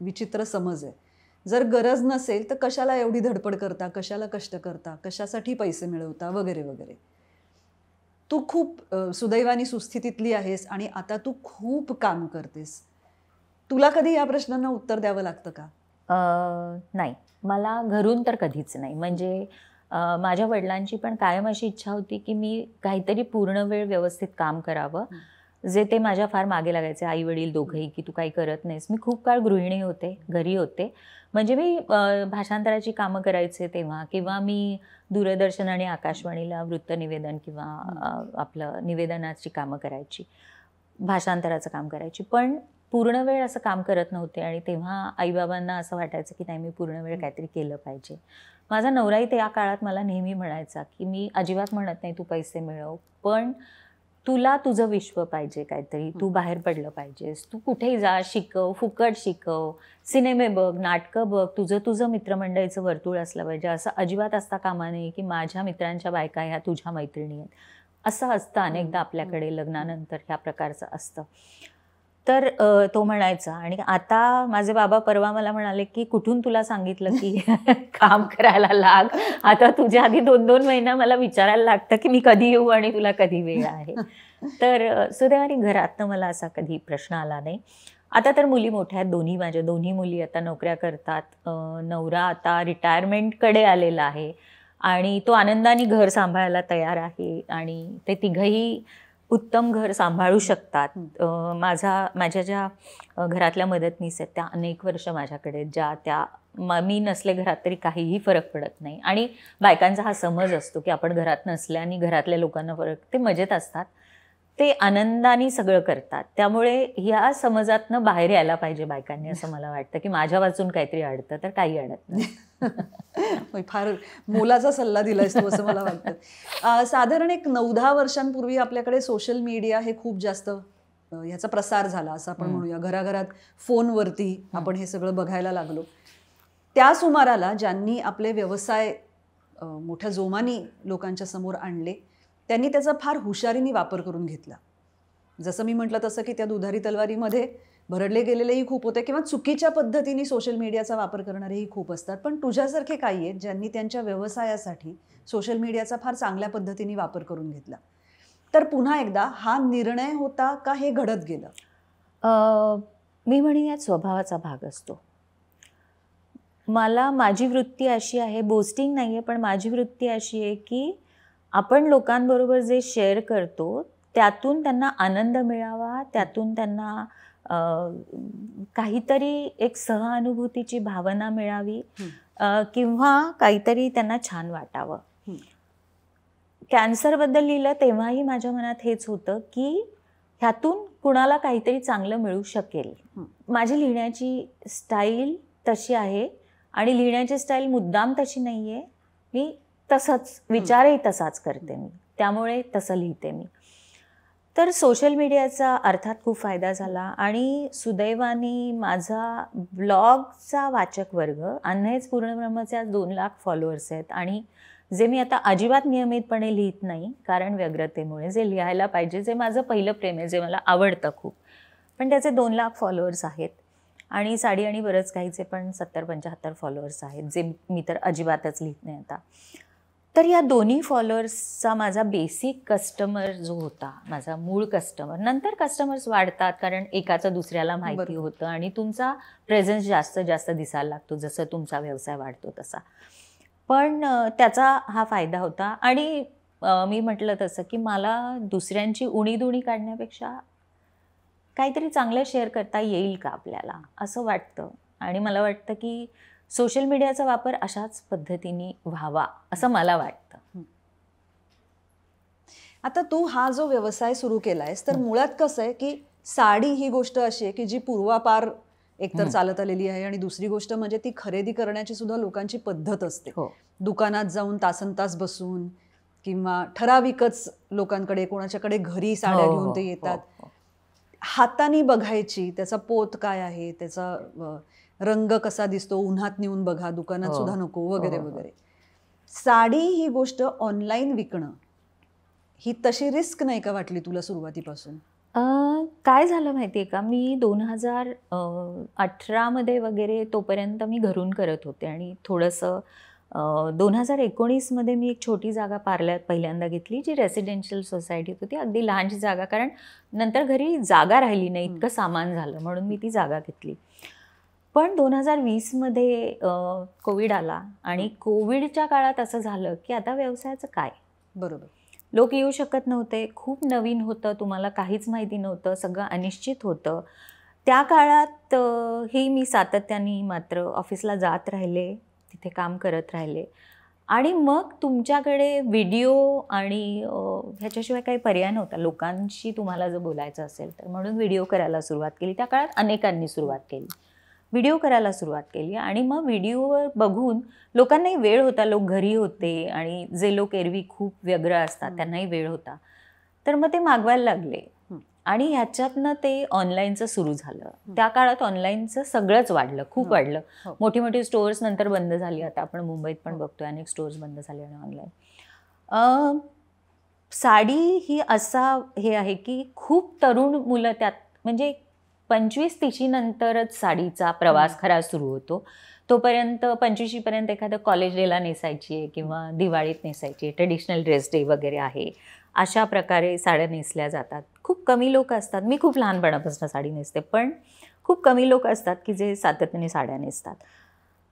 विचित्र समज आहे जर गरज नसेल तर कशाला एवढी धडपड करता कशाला कष्ट करता कशासाठी पैसे मिळवता वगैरे वगैरे तू खूप सुदैवानी सुस्थितीतली आहेस आणि आता तू खूप काम करतेस तुला कधी या प्रश्नांना उत्तर द्यावं लागतं का नाही मला घरून तर कधीच नाही म्हणजे माझ्या वडिलांची पण कायम अशी इच्छा होती की मी काहीतरी पूर्ण वेळ व्यवस्थित काम करावं जे ते माझ्या फार मागे लागायचे आई वडील दोघंही की तू काही करत नाहीस मी खूप काळ गृहिणी होते घरी होते म्हणजे मी भाषांतराची कामं करायचे तेव्हा किंवा मी दूरदर्शन आणि आकाशवाणीला वृत्तनिवेदन किंवा आपलं निवेदनाची कामं करायची भाषांतराचं काम करायची पण पूर्ण वेळ असं काम करत नव्हते आणि तेव्हा आईबाबांना असं वाटायचं की नाही मी पूर्ण वेळ काहीतरी केलं पाहिजे माझा नवराही त्या काळात मला नेहमी म्हणायचा की मी अजिबात म्हणत नाही तू पैसे मिळव पण तुला तुझं विश्व पाहिजे काहीतरी तू बाहेर पडलं पाहिजेस तू कुठे जा शिकव फुकट शिकव सिनेमे बघ नाटकं बघ तुझं तुझं मित्रमंडळीचं वर्तुळ असलं पाहिजे असं अजिबात असता कामा नये की माझ्या मित्रांच्या बायका ह्या तुझ्या मैत्रिणी आहेत असं असतं अनेकदा आपल्याकडे लग्नानंतर ह्या प्रकारचं असतं तर तो म्हणायचा आणि आता माझे बाबा परवा मला म्हणाले की कुठून तुला सांगितलं की *laughs* काम करायला लाग आता तुझ्या आधी दोन दोन महिना मला विचारायला लागतं की मी कधी येऊ आणि तुला कधी वेळ आहे तर सुदैवाने घरातनं मला असा कधी प्रश्न आला नाही आता तर मुली मोठ्या आहेत दोन्ही माझ्या दोन्ही मुली आता नोकऱ्या करतात नवरा आता रिटायरमेंटकडे आलेला आहे आणि तो आनंदाने घर सांभाळायला तयार आहे आणि ते तिघही उत्तम घर सांभाळू शकतात माझा माझ्या ज्या घरातल्या मदतनीस आहेत त्या अनेक वर्ष माझ्याकडे ज्या त्या मी नसले घरात तरी काहीही फरक पडत नाही आणि बायकांचा हा समज असतो की आपण घरात नसल्याने घरातल्या लोकांना फरक ते मजेत असतात ते आनंदाने सगळं करतात त्यामुळे ह्या समाजातनं बाहेर यायला पाहिजे बायकांनी असं मला वाटतं की माझ्या वाचून काहीतरी अडतं तर काही अडत नाही *laughs* फार मोलाचा सल्ला दिला असतो असं मला वाटतं साधारण एक नऊ दहा वर्षांपूर्वी आपल्याकडे सोशल मीडिया हे खूप जास्त ह्याचा प्रसार झाला असं आपण म्हणूया घराघरात फोनवरती आपण हे सगळं बघायला लागलो त्या सुमाराला ज्यांनी आपले व्यवसाय मोठ्या जोमानी लोकांच्या समोर आणले त्यांनी त्याचा फार हुशारीने वापर करून घेतला जसं मी म्हटलं तसं की त्या दुधारी तलवारीमध्ये भरडले गेलेलेही खूप होते किंवा चुकीच्या पद्धतीने सोशल मीडियाचा वापर करणारेही खूप असतात पण तुझ्यासारखे काही आहेत ज्यांनी त्यांच्या व्यवसायासाठी सोशल मीडियाचा फार चांगल्या पद्धतीने वापर करून घेतला तर पुन्हा एकदा हा निर्णय होता का हे घडत गेलं मी म्हणे यात स्वभावाचा भाग असतो मला माझी वृत्ती अशी आहे बोस्टिंग नाही आहे पण माझी वृत्ती अशी आहे की आपण लोकांबरोबर जे शेअर करतो त्यातून त्यांना आनंद मिळावा त्यातून त्यांना काहीतरी एक सहानुभूतीची भावना मिळावी किंवा काहीतरी त्यांना छान वाटावं कॅन्सरबद्दल लिहिलं तेव्हाही माझ्या मनात हेच होतं की ह्यातून कुणाला काहीतरी चांगलं मिळू शकेल माझी लिहिण्याची स्टाईल तशी आहे आणि लिहिण्याची स्टाईल मुद्दाम तशी नाही आहे मी तसंच विचारही तसाच करते मी त्यामुळे तसं लिहिते मी तर सोशल मीडियाचा अर्थात खूप फायदा झाला आणि सुदैवाने माझा ब्लॉगचा वाचक वर्ग अन्हेच आज दोन लाख फॉलोअर्स आहेत आणि जे मी आता अजिबात नियमितपणे लिहित नाही कारण व्यग्रतेमुळे जे लिहायला पाहिजे जे माझं पहिलं प्रेम आहे जे मला आवडतं खूप पण त्याचे दोन लाख फॉलोअर्स आहेत आणि साडी आणि बरंच काहीचे पण सत्तर पंच्याहत्तर फॉलोअर्स आहेत जे मी तर अजिबातच लिहित नाही आता तर या दोन्ही फॉलोअर्सचा माझा बेसिक कस्टमर जो होता माझा मूळ कस्टमर नंतर कस्टमर्स वाढतात कारण एकाचं दुसऱ्याला माहिती होतं आणि तुमचा प्रेझेन्स जास्त जास्त दिसायला लागतो जसं तुमचा व्यवसाय वाढतो तसा पण त्याचा हा फायदा होता आणि मी म्हटलं तसं की मला दुसऱ्यांची उणीदुणी काढण्यापेक्षा काहीतरी चांगलं शेअर करता येईल का आपल्याला असं वाटतं आणि मला वाटतं की सोशल मीडियाचा वापर अशाच पद्धतीने व्हावा असं मला वाटतं आता तू हा जो व्यवसाय सुरू केलायस तर मुळात कसं आहे की साडी ही गोष्ट अशी आहे की जी पूर्वापार एकतर चालत आलेली आहे आणि दुसरी गोष्ट म्हणजे ती खरेदी करण्याची सुद्धा लोकांची पद्धत असते हो। दुकानात जाऊन तासन तास बसून किंवा ठराविकच लोकांकडे कोणाच्याकडे घरी साड्या हो, घेऊन हो, ते हो, येतात हो, हाताने बघायची त्याचा पोत काय आहे त्याचा रंग कसा दिसतो उन्हात नेऊन बघा दुकानात हो. सुद्धा नको हो, वगैरे हो, वगैरे साडी ही गोष्ट ऑनलाईन विकणं ही तशी रिस्क नाही का वाटली तुला सुरुवातीपासून काय झालं माहिती आहे का मी दोन हजार अठरामध्ये वगैरे तोपर्यंत मी घरून करत होते आणि थोडस दोन हजार मध्ये मी एक छोटी जागा पार्ल्यात पहिल्यांदा घेतली जी रेसिडेन्शियल सोसायटी होती अगदी लहानशी जागा कारण नंतर घरी जागा राहिली नाही इतकं सामान झालं म्हणून मी ती जागा घेतली पण दोन हजार वीसमध्ये कोविड आला आणि कोविडच्या काळात असं झालं की आता व्यवसायाचं काय बरोबर लोक येऊ शकत नव्हते खूप नवीन होतं तुम्हाला काहीच माहिती नव्हतं सगळं अनिश्चित होतं त्या काळात ही मी सातत्याने मात्र ऑफिसला जात राहिले तिथे काम करत राहिले आणि मग तुमच्याकडे व्हिडिओ आणि ह्याच्याशिवाय काही पर्याय नव्हता लोकांशी तुम्हाला जर बोलायचं असेल तर म्हणून व्हिडिओ करायला सुरुवात केली त्या काळात अनेकांनी सुरुवात केली व्हिडिओ करायला सुरुवात केली आणि मग व्हिडिओवर बघून लोकांनाही वेळ होता लोक घरी होते आणि जे लोक एरवी खूप व्यग्र असतात त्यांनाही वेळ होता तर मग ते मागवायला लागले आणि ह्याच्यातनं ते ऑनलाईनचं सुरू झालं त्या काळात ऑनलाईनचं सगळंच वाढलं खूप हो, वाढलं हो. मोठी मोठी स्टोअर्स नंतर बंद झाली आता आपण मुंबईत पण हो. बघतोय अनेक स्टोअर्स बंद झाले आणि ऑनलाईन साडी ही असा हे आहे की खूप तरुण मुलं त्यात म्हणजे पंचवीस तिची नंतरच साडीचा प्रवास खरा सुरू होतो तोपर्यंत पंचवीशीपर्यंत एखादं कॉलेज डेला नेसायची आहे किंवा दिवाळीत नेसायची आहे ट्रेडिशनल ड्रेस डे वगैरे आहे अशा प्रकारे साड्या नेसल्या जातात खूप कमी लोक असतात मी खूप लहानपणापासून साडी नेसते पण खूप कमी लोक असतात की जे सातत्याने साड्या नेसतात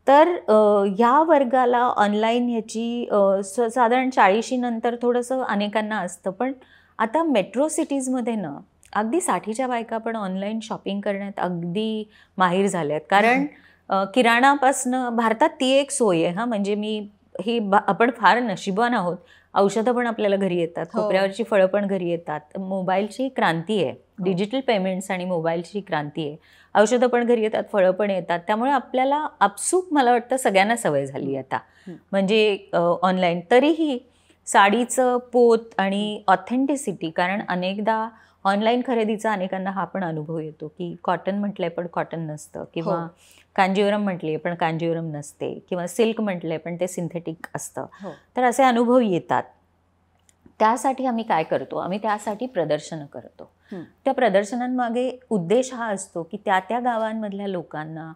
तर ह्या वर्गाला ऑनलाईन ह्याची साधारण चाळीशीनंतर नंतर थोडंसं अनेकांना असतं पण आता मेट्रो सिटीजमध्ये ना अगदी साठीच्या बायका पण ऑनलाईन शॉपिंग करण्यात अगदी माहीर झाल्यात कारण किराणापासनं भारतात ती एक सोय आहे हा म्हणजे मी ही आपण फार नशिबान आहोत औषधं पण आपल्याला घरी येतात हो. खोपऱ्यावरची फळं पण घरी येतात मोबाईलची क्रांती आहे हो. डिजिटल पेमेंट्स आणि मोबाईलची क्रांती आहे औषधं पण घरी येतात फळं पण येतात त्यामुळे आपल्याला आपसूक मला वाटतं सगळ्यांना सवय झाली आता म्हणजे ऑनलाईन तरीही साडीचं पोत आणि ऑथेंटिसिटी कारण अनेकदा ऑनलाईन खरेदीचा अनेकांना हा पण अनुभव येतो की कॉटन म्हटलंय पण कॉटन नसतं किंवा हो. कांजीवरम म्हटले पण कांजीवरम नसते किंवा सिल्क म्हटलंय पण ते सिंथेटिक असतं हो. तर असे अनुभव येतात त्यासाठी आम्ही काय करतो आम्ही त्यासाठी प्रदर्शनं करतो त्या प्रदर्शनांमागे उद्देश हा असतो की त्या त्या गावांमधल्या लोकांना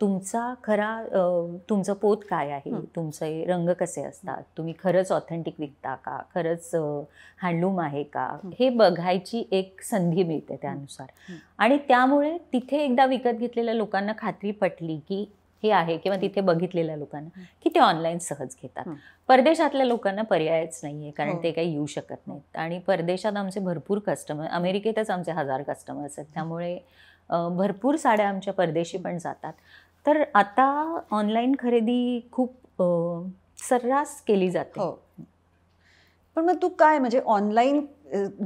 तुमचा खरा तुमचं पोत काय आहे तुमचे रंग कसे असतात तुम्ही खरंच ऑथेंटिक विकता का खरंच हँडलूम आहे का हे बघायची एक संधी मिळते त्यानुसार आणि त्यामुळे तिथे एकदा विकत घेतलेल्या लोकांना खात्री पटली की हे आहे किंवा तिथे बघितलेल्या लोकांना की ते ऑनलाईन सहज घेतात परदेशातल्या लोकांना पर्यायच नाहीये कारण हो. ते काही येऊ शकत नाहीत आणि परदेशात आमचे भरपूर कस्टमर अमेरिकेतच आमचे हजार कस्टमर्स आहेत त्यामुळे भरपूर साड्या आमच्या परदेशी पण जातात तर आता ऑनलाईन खरेदी खूप सर्रास केली जाते हो. पण मग तू काय म्हणजे ऑनलाईन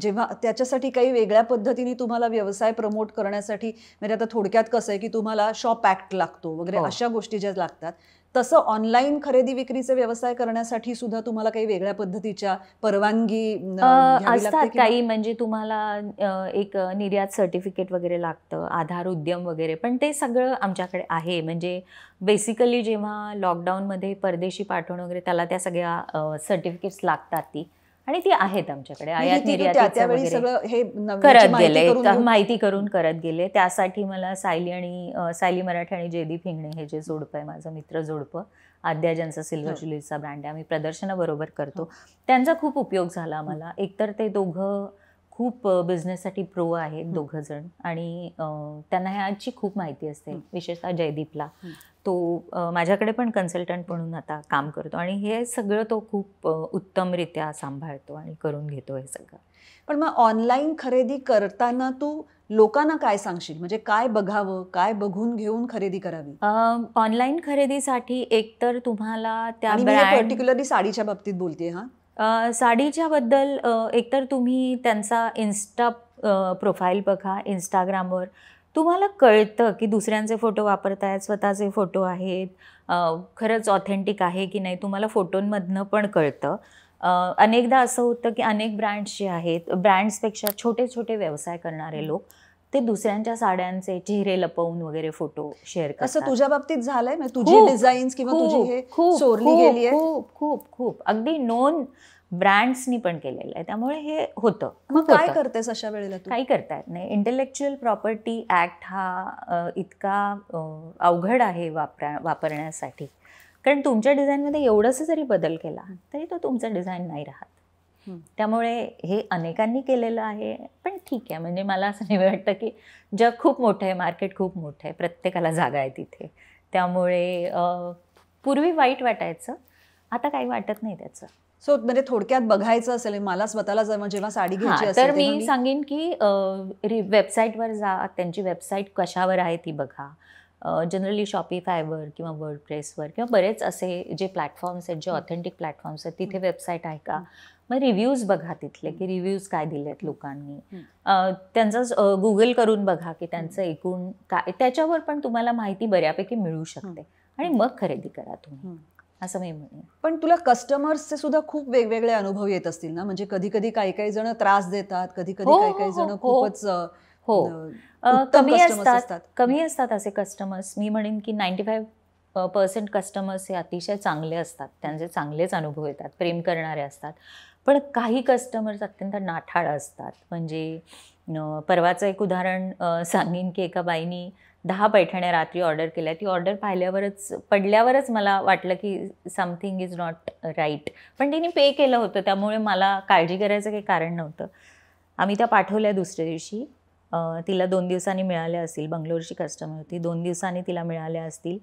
जेव्हा त्याच्यासाठी काही वेगळ्या पद्धतीने तुम्हाला व्यवसाय प्रमोट करण्यासाठी म्हणजे आता थोडक्यात कसं आहे की तुम्हाला शॉप ॲक्ट लागतो वगैरे हो. अशा गोष्टी ज्या लागतात तसं ऑनलाईन खरेदी विक्रीचे व्यवसाय करण्यासाठी सुद्धा तुम्हाला काही वेगळ्या पद्धतीच्या परवानगी असतात काही म्हणजे तुम्हाला एक निर्यात सर्टिफिकेट वगैरे लागतं आधार उद्यम वगैरे पण ते सगळं आमच्याकडे आहे म्हणजे बेसिकली जेव्हा लॉकडाऊनमध्ये परदेशी पाठवणं वगैरे त्याला त्या सगळ्या सर्टिफिकेट्स लागतात ती आणि ती आहेत आमच्याकडे म्हणजे आयात म्हणजे करत गेले माहिती करून करत गेले त्यासाठी मला सायली आणि सायली मराठी आणि जयदीप हिंगणे हे जे जोडपं आहे माझं मित्र जोडपं आद्या ज्यांचा सिल्वर हो. ज्युलीचा ब्रँड आहे आम्ही बरोबर करतो हो. त्यांचा खूप उपयोग झाला आम्हाला एकतर ते दोघं खूप बिझनेससाठी प्रो आहेत दोघं जण आणि त्यांना ह्याची खूप माहिती असते विशेषतः जयदीपला तो माझ्याकडे पण कन्सल्टंट म्हणून आता काम करतो आणि हे सगळं तो खूप उत्तमरित्या सांभाळतो आणि करून घेतो हे सगळं पण मग ऑनलाईन खरेदी करताना तू लोकांना काय सांगशील म्हणजे काय बघावं काय बघून घेऊन खरेदी करावी ऑनलाईन खरेदीसाठी एकतर तुम्हाला त्या पर्टिक्युलरली साडीच्या बाबतीत बोलते हा साडीच्याबद्दल एकतर तुम्ही त्यांचा इन्स्टा प्रोफाईल बघा इंस्टाग्रामवर तुम्हाला कळतं की दुसऱ्यांचे फोटो वापरतायत स्वतःचे फोटो आहेत खरंच ऑथेंटिक आहे की नाही तुम्हाला फोटोंमधनं पण कळतं अनेकदा असं होतं की अनेक ब्रँड्स जे आहेत ब्रँड्सपेक्षा छोटे छोटे व्यवसाय करणारे लोक ते दुसऱ्यांच्या साड्यांचे चेहरे लपवून वगैरे फोटो शेअर करतात असं तुझ्या बाबतीत झालंय म्हणजे तुझी डिझाईन्स किंवा खूप खूप खूप अगदी नोन ब्रँड्सनी पण केलेलं आहे त्यामुळे हे होतं मग काय करतेस अशा वेळेला काय करतायत नाही इंटेलेक्च्युअल प्रॉपर्टी ऍक्ट हा इतका अवघड आहे वापरा वापरण्यासाठी कारण तुमच्या डिझाईनमध्ये एवढंसं जरी बदल केला तरी तो तुमचा डिझाईन नाही राहत त्यामुळे हे अनेकांनी केलेलं आहे पण ठीक आहे म्हणजे मला असं नाही वाटतं की जग खूप मोठं आहे मार्केट खूप मोठं आहे प्रत्येकाला जागा आहे तिथे त्यामुळे पूर्वी वाईट वाटायचं आता काही वाटत नाही त्याचं सो म्हणजे थोडक्यात बघायचं असेल म्हणजे मला स्वतःला जर जेव्हा साडी घ्यायची तर मी सांगेन की वेबसाईटवर जा त्यांची वेबसाईट कशावर आहे ती बघा जनरली शॉपीफायवर किंवा वर्ड प्रेसवर किंवा बरेच असे जे प्लॅटफॉर्म्स आहेत जे ऑथेंटिक प्लॅटफॉर्म्स आहेत तिथे वेबसाईट आहे का मग रिव्ह्यूज बघा तिथले की रिव्ह्यूज काय दिलेत लोकांनी त्यांचा गुगल करून बघा की त्यांचं एकूण काय त्याच्यावर पण तुम्हाला माहिती बऱ्यापैकी मिळू शकते आणि मग खरेदी करा तुम्ही असं मी म्हणेन पण तुला कस्टमर्सचे सुद्धा खूप वेगवेगळे अनुभव येत असतील ना म्हणजे कधी कधी काही काही जण त्रास देतात कधी कधी हो, काही काही हो, जण हो. खूपच हो कमी असतात कमी असतात असे कस्टमर्स मी म्हणेन की नाईन्टी फाईव्ह पर्सेंट कस्टमर्स हे अतिशय चांगले असतात त्यांचे चांगलेच अनुभव येतात प्रेम करणारे असतात पण काही कस्टमर्स अत्यंत नाठाळ असतात म्हणजे परवाचं एक उदाहरण सांगेन की एका बाईनी दहा पैठण्या रात्री ऑर्डर केल्या ती ऑर्डर पाहिल्यावरच पडल्यावरच मला वाटलं की समथिंग इज नॉट राईट पण तिने पे केलं होतं त्यामुळे मला काळजी करायचं काही कारण नव्हतं आम्ही त्या पाठवल्या दुसऱ्या दिवशी तिला दोन दिवसांनी मिळाल्या असतील बंगलोरची कस्टमर होती दोन दिवसांनी तिला मिळाल्या असतील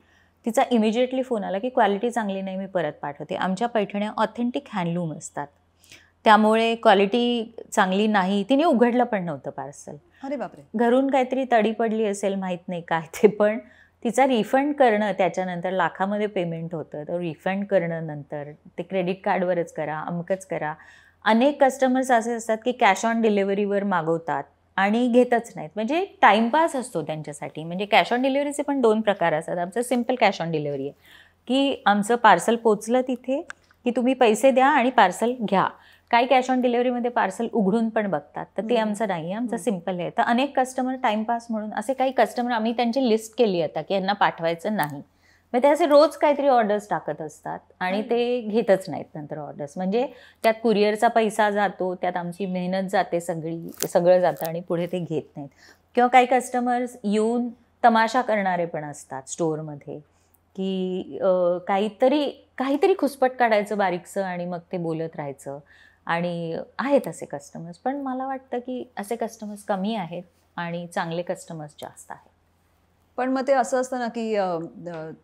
तिचा इमिजिएटली फोन आला की क्वालिटी चांगली नाही मी परत पाठवते आमच्या पैठण्या ऑथेंटिक हँडलूम असतात त्यामुळे क्वालिटी चांगली नाही तिने उघडलं पण नव्हतं पार्सल अरे बापरे घरून काहीतरी तडी पडली असेल माहीत नाही काय ते पण तिचा रिफंड करणं त्याच्यानंतर लाखामध्ये पेमेंट होतं तर रिफंड करणं नंतर ते क्रेडिट कार्डवरच करा अमकच करा अनेक कस्टमर्स असे असतात की कॅश ऑन डिलेवरीवर मागवतात आणि घेतच नाहीत म्हणजे टाईमपास असतो त्यांच्यासाठी म्हणजे कॅश ऑन डिलेवरीचे पण दोन प्रकार असतात आमचं सिम्पल कॅश ऑन डिलेवरी आहे की आमचं पार्सल पोचलं तिथे की तुम्ही पैसे द्या आणि पार्सल घ्या काही कॅश ऑन डिलिव्हरीमध्ये पार्सल उघडून पण बघतात तर ते आमचं नाही आमचं सिम्पल आहे तर अनेक कस्टमर टाइमपास म्हणून असे काही कस्टमर आम्ही त्यांची लिस्ट केली आता की यांना पाठवायचं नाही मग ते असे रोज काहीतरी ऑर्डर्स टाकत असतात आणि ते घेतच नाहीत नंतर ऑर्डर्स म्हणजे त्यात कुरिअरचा पैसा जातो त्यात आमची मेहनत जाते सगळी सगळं जातं आणि पुढे ते घेत नाहीत किंवा काही कस्टमर्स येऊन तमाशा करणारे पण असतात स्टोअरमध्ये की काहीतरी काहीतरी खुसपट काढायचं बारीकसं आणि मग ते बोलत राहायचं आणि आहेत असे कस्टमर्स पण मला वाटतं की असे कस्टमर्स कमी आहेत आणि चांगले कस्टमर्स जास्त आहेत पण मग ते असं असतं ना की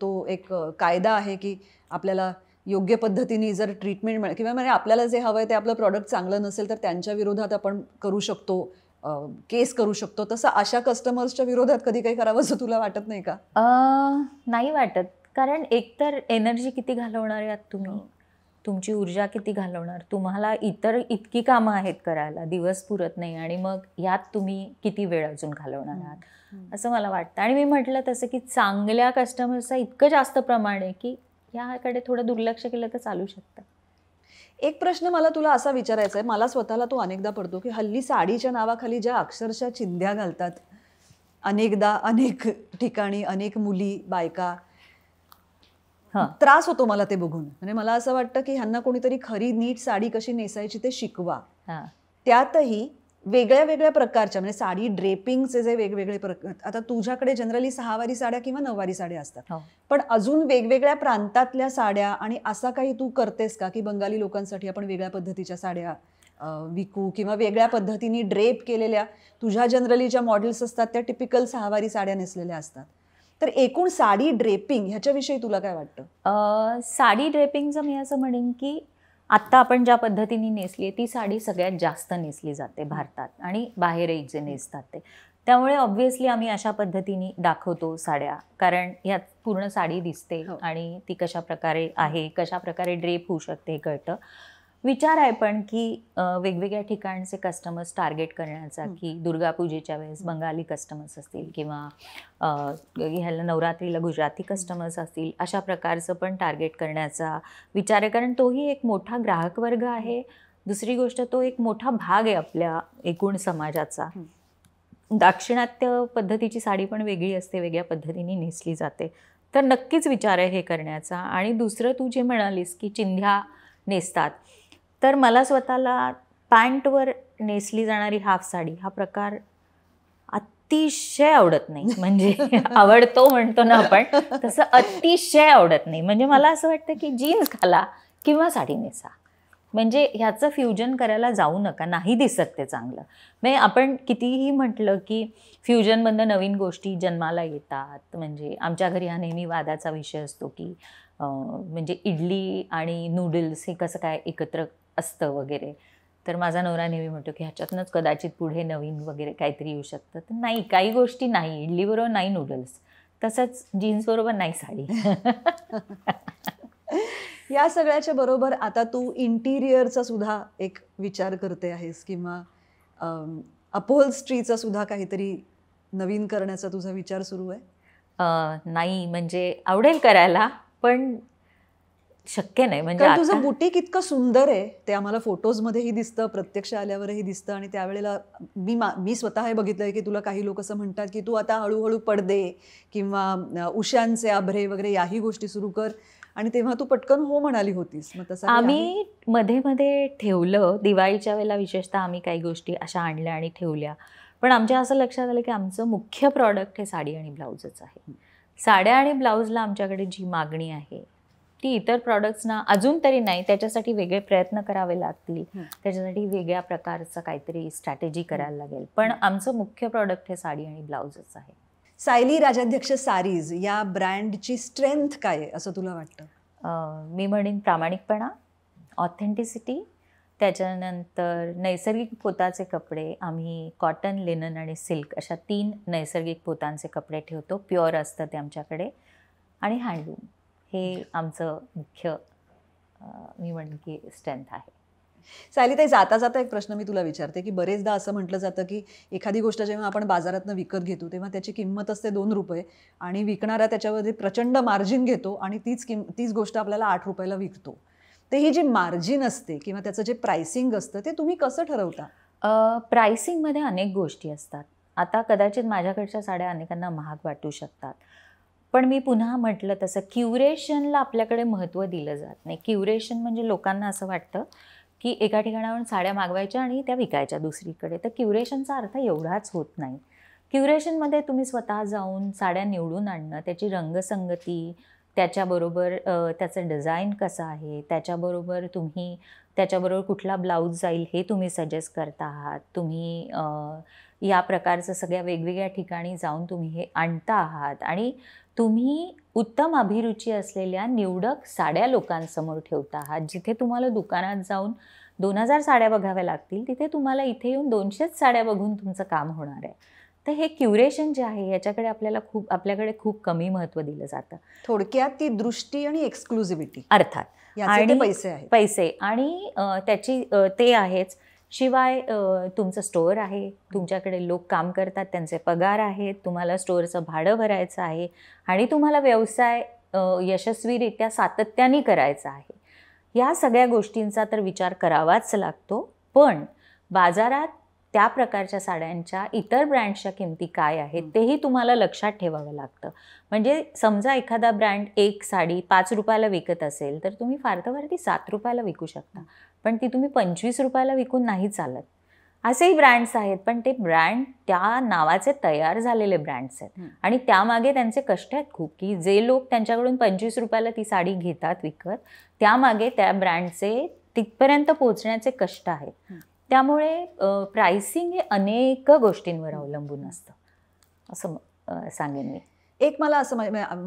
तो एक कायदा आहे की आपल्याला योग्य पद्धतीने जर ट्रीटमेंट मिळेल किंवा म्हणजे आपल्याला जे हवं आहे ते आपलं प्रॉडक्ट चांगलं नसेल तर त्यांच्या विरोधात आपण करू शकतो केस करू शकतो तसं अशा कस्टमर्सच्या विरोधात कधी काही करावं असं तुला वाटत नाही का नाही वाटत कारण एकतर एनर्जी किती घालवणार आहात तुम्ही हो. तुमची ऊर्जा किती घालवणार तुम्हाला इतर इतकी कामं आहेत करायला दिवस पुरत नाही आणि मग यात तुम्ही किती वेळ अजून घालवणार आहात असं मला वाटतं आणि मी म्हटलं तसं की चांगल्या कस्टमर्सचा इतकं जास्त प्रमाण आहे की याकडे थोडं दुर्लक्ष केलं तर चालू शकतं एक प्रश्न मला तुला असा विचारायचा आहे मला स्वतःला तो अनेकदा पडतो की हल्ली साडीच्या नावाखाली ज्या अक्षरशः चिंध्या घालतात अनेकदा अनेक ठिकाणी अनेक मुली बायका त्रास होतो मला ते बघून म्हणजे मला असं वाटतं की ह्यांना कोणीतरी खरी नीट साडी कशी नेसायची ते शिकवा त्यातही वेगळ्या वेगळ्या प्रकारच्या म्हणजे साडी ड्रेपिंगचे जे वेगवेगळे प्रकार आता तुझ्याकडे जनरली सहावारी साड्या किंवा नऊवारी साड्या असतात हो. पण अजून वेगवेगळ्या प्रांतातल्या साड्या आणि असा काही तू करतेस का की बंगाली लोकांसाठी आपण वेगळ्या पद्धतीच्या साड्या विकू किंवा वेगळ्या पद्धतीने ड्रेप केलेल्या तुझ्या जनरली ज्या मॉडेल्स असतात त्या टिपिकल सहावारी साड्या नेसलेल्या असतात तर एकूण साडी ड्रेपिंग ह्याच्याविषयी तुला काय वाटतं साडी ड्रेपिंगचं मी असं म्हणेन की आत्ता आपण ज्या पद्धतीने नेसली ती साडी सगळ्यात जास्त नेसली जाते भारतात आणि बाहेरही जे नेसतात ते त्यामुळे ऑब्व्हियसली आम्ही अशा पद्धतीने दाखवतो साड्या कारण यात पूर्ण साडी दिसते हो. आणि ती कशा प्रकारे आहे कशा प्रकारे ड्रेप होऊ शकते हे कळतं विचार आहे पण की वेगवेगळ्या ठिकाणचे कस्टमर्स टार्गेट करण्याचा की दुर्गापूजेच्या वेळेस बंगाली कस्टमर्स असतील किंवा ह्याला नवरात्रीला गुजराती कस्टमर्स असतील अशा प्रकारचं पण टार्गेट करण्याचा विचार आहे कारण तोही एक मोठा ग्राहक वर्ग आहे दुसरी गोष्ट तो एक मोठा भाग आहे आपल्या एकूण समाजाचा दाक्षिणात्य पद्धतीची साडी पण वेगळी असते वेगळ्या पद्धतीने नेसली जाते तर नक्कीच विचार आहे हे करण्याचा आणि दुसरं तू जे म्हणालीस की चिंध्या नेसतात तर मला स्वतःला पॅन्टवर नेसली जाणारी हाफ साडी हा प्रकार अतिशय आवडत नाही म्हणजे *laughs* आवडतो म्हणतो ना आपण तसं अतिशय आवडत नाही म्हणजे मला असं वाटतं की जीन्स घाला किंवा साडी नेसा म्हणजे ह्याचं फ्युजन करायला जाऊ नका नाही दिसत ते चांगलं म्हणजे आपण कितीही म्हटलं की फ्युजनमधनं नवीन गोष्टी जन्माला येतात म्हणजे आमच्या घरी हा नेहमी वादाचा विषय असतो की म्हणजे इडली आणि नूडल्स हे कसं काय एकत्र असतं वगैरे तर माझा नवरा नेहमी म्हणतो की ह्याच्यातनंच कदाचित पुढे नवीन वगैरे काहीतरी येऊ शकतं तर नाही काही गोष्टी नाही इडलीबरोबर नाही नूडल्स तसंच जीन्सबरोबर नाही साडी *laughs* या सगळ्याच्या बरोबर आता तू इंटिरियरचा सुद्धा एक विचार करते आहेस किंवा अपोलस्ट्रीचा सुद्धा काहीतरी नवीन करण्याचा तुझा विचार सुरू आहे नाही म्हणजे आवडेल करायला पण शक्य नाही म्हणजे तुझं बुटीक इतकं सुंदर आहे ते आम्हाला फोटोज मध्येही दिसतं प्रत्यक्ष आल्यावरही दिसतं आणि त्यावेळेला मी मी स्वतः हे बघितलंय की तुला काही लोक असं म्हणतात की तू आता हळूहळू पडदे किंवा उशांचे आभरे वगैरे याही गोष्टी सुरू कर आणि तेव्हा तू पटकन हो म्हणाली होतीस मग तसं आम्ही मध्ये मध्ये ठेवलं दिवाळीच्या वेळेला विशेषतः आम्ही काही गोष्टी अशा आणल्या आणि ठेवल्या पण आमच्या असं लक्षात आलं की आमचं मुख्य प्रॉडक्ट हे साडी आणि ब्लाऊजच आहे साड्या आणि ब्लाऊजला आमच्याकडे जी मागणी आहे ती इतर प्रॉडक्ट्सना अजून तरी नाही त्याच्यासाठी वेगळे प्रयत्न करावे लागतील त्याच्यासाठी वेगळ्या प्रकारचं काहीतरी स्ट्रॅटेजी करायला लागेल पण आमचं मुख्य प्रॉडक्ट हे साडी आणि ब्लाउजच आहे सायली राजाध्यक्ष सारीज या ब्रँडची स्ट्रेंथ काय असं तुला वाटतं मी म्हणेन प्रामाणिकपणा ऑथेंटिसिटी त्याच्यानंतर नैसर्गिक पोताचे कपडे आम्ही कॉटन लिनन आणि सिल्क अशा तीन नैसर्गिक पोतांचे कपडे ठेवतो प्युअर असतं ते आमच्याकडे आणि हँडलूम हे आमचं मुख्य मी म्हणेन की स्ट्रेंथ आहे ताई जाता जाता एक प्रश्न मी तुला विचारते की बरेचदा असं म्हटलं जातं की एखादी गोष्ट जेव्हा आपण बाजारातनं विकत घेतो तेव्हा त्याची किंमत असते दोन रुपये आणि विकणारा त्याच्यामध्ये प्रचंड मार्जिन घेतो आणि तीच किम तीच गोष्ट आपल्याला आठ रुपयाला विकतो ते ही जी मार्जिन असते किंवा त्याचं जे प्राइसिंग असतं ते तुम्ही कसं ठरवता प्रायसिंगमध्ये अनेक गोष्टी असतात आता कदाचित माझ्याकडच्या साड्या अनेकांना महाग वाटू शकतात पण मी पुन्हा म्हटलं तसं क्युरेशनला आपल्याकडे महत्त्व दिलं जात नाही क्युरेशन म्हणजे लोकांना असं वाटतं की एका ठिकाणावरून साड्या मागवायच्या आणि त्या विकायच्या दुसरीकडे तर क्युरेशनचा अर्थ एवढाच होत नाही क्युरेशनमध्ये तुम्ही स्वतः जाऊन साड्या निवडून आणणं त्याची रंगसंगती त्याच्याबरोबर त्याचं डिझाईन कसं आहे त्याच्याबरोबर तुम्ही त्याच्याबरोबर कुठला ब्लाऊज जाईल हे तुम्ही सजेस्ट करता आहात तुम्ही या प्रकारचं सगळ्या वेगवेगळ्या ठिकाणी जाऊन तुम्ही हे आणता आहात आणि तुम्ही उत्तम अभिरुची असलेल्या निवडक साड्या लोकांसमोर ठेवता आहात जिथे तुम्हाला दुकानात जाऊन दोन हजार साड्या बघाव्या लागतील तिथे तुम्हाला इथे येऊन दोनशेच साड्या बघून तुमचं काम होणार आहे तर हे क्युरेशन जे आहे याच्याकडे आपल्याला खूप आपल्याकडे खूप कमी महत्त्व दिलं जातं थोडक्यात ती दृष्टी आणि एक्सक्लुझिव्हिटी अर्थात आणि पैसे पैसे आणि त्याची ते आहेच शिवाय तुमचं स्टोअर आहे तुमच्याकडे लोक काम करतात त्यांचे पगार आहेत तुम्हाला स्टोअरचं भाडं भरायचं आहे आणि तुम्हाला व्यवसाय यशस्वीरित्या सातत्याने करायचा आहे या सगळ्या गोष्टींचा तर विचार करावाच लागतो पण बाजारात त्या प्रकारच्या साड्यांच्या इतर ब्रँडच्या किमती काय आहेत तेही तुम्हाला लक्षात ठेवावं लागतं म्हणजे समजा एखादा ब्रँड एक साडी पाच रुपयाला विकत असेल तर तुम्ही फार तर सात रुपयाला विकू शकता पण ती तुम्ही पंचवीस रुपयाला विकून नाही चालत असेही ब्रँड्स आहेत पण ते ब्रँड त्या नावाचे तयार झालेले ब्रँड्स आहेत आणि त्यामागे त्यांचे कष्ट आहेत खूप की जे लोक त्यांच्याकडून पंचवीस रुपयाला ती साडी घेतात विकत त्यामागे त्या ब्रँडचे तिथपर्यंत पोहोचण्याचे कष्ट आहेत त्यामुळे प्राइसिंग हे अनेक गोष्टींवर अवलंबून असतं असं सांगेन मी एक मला असं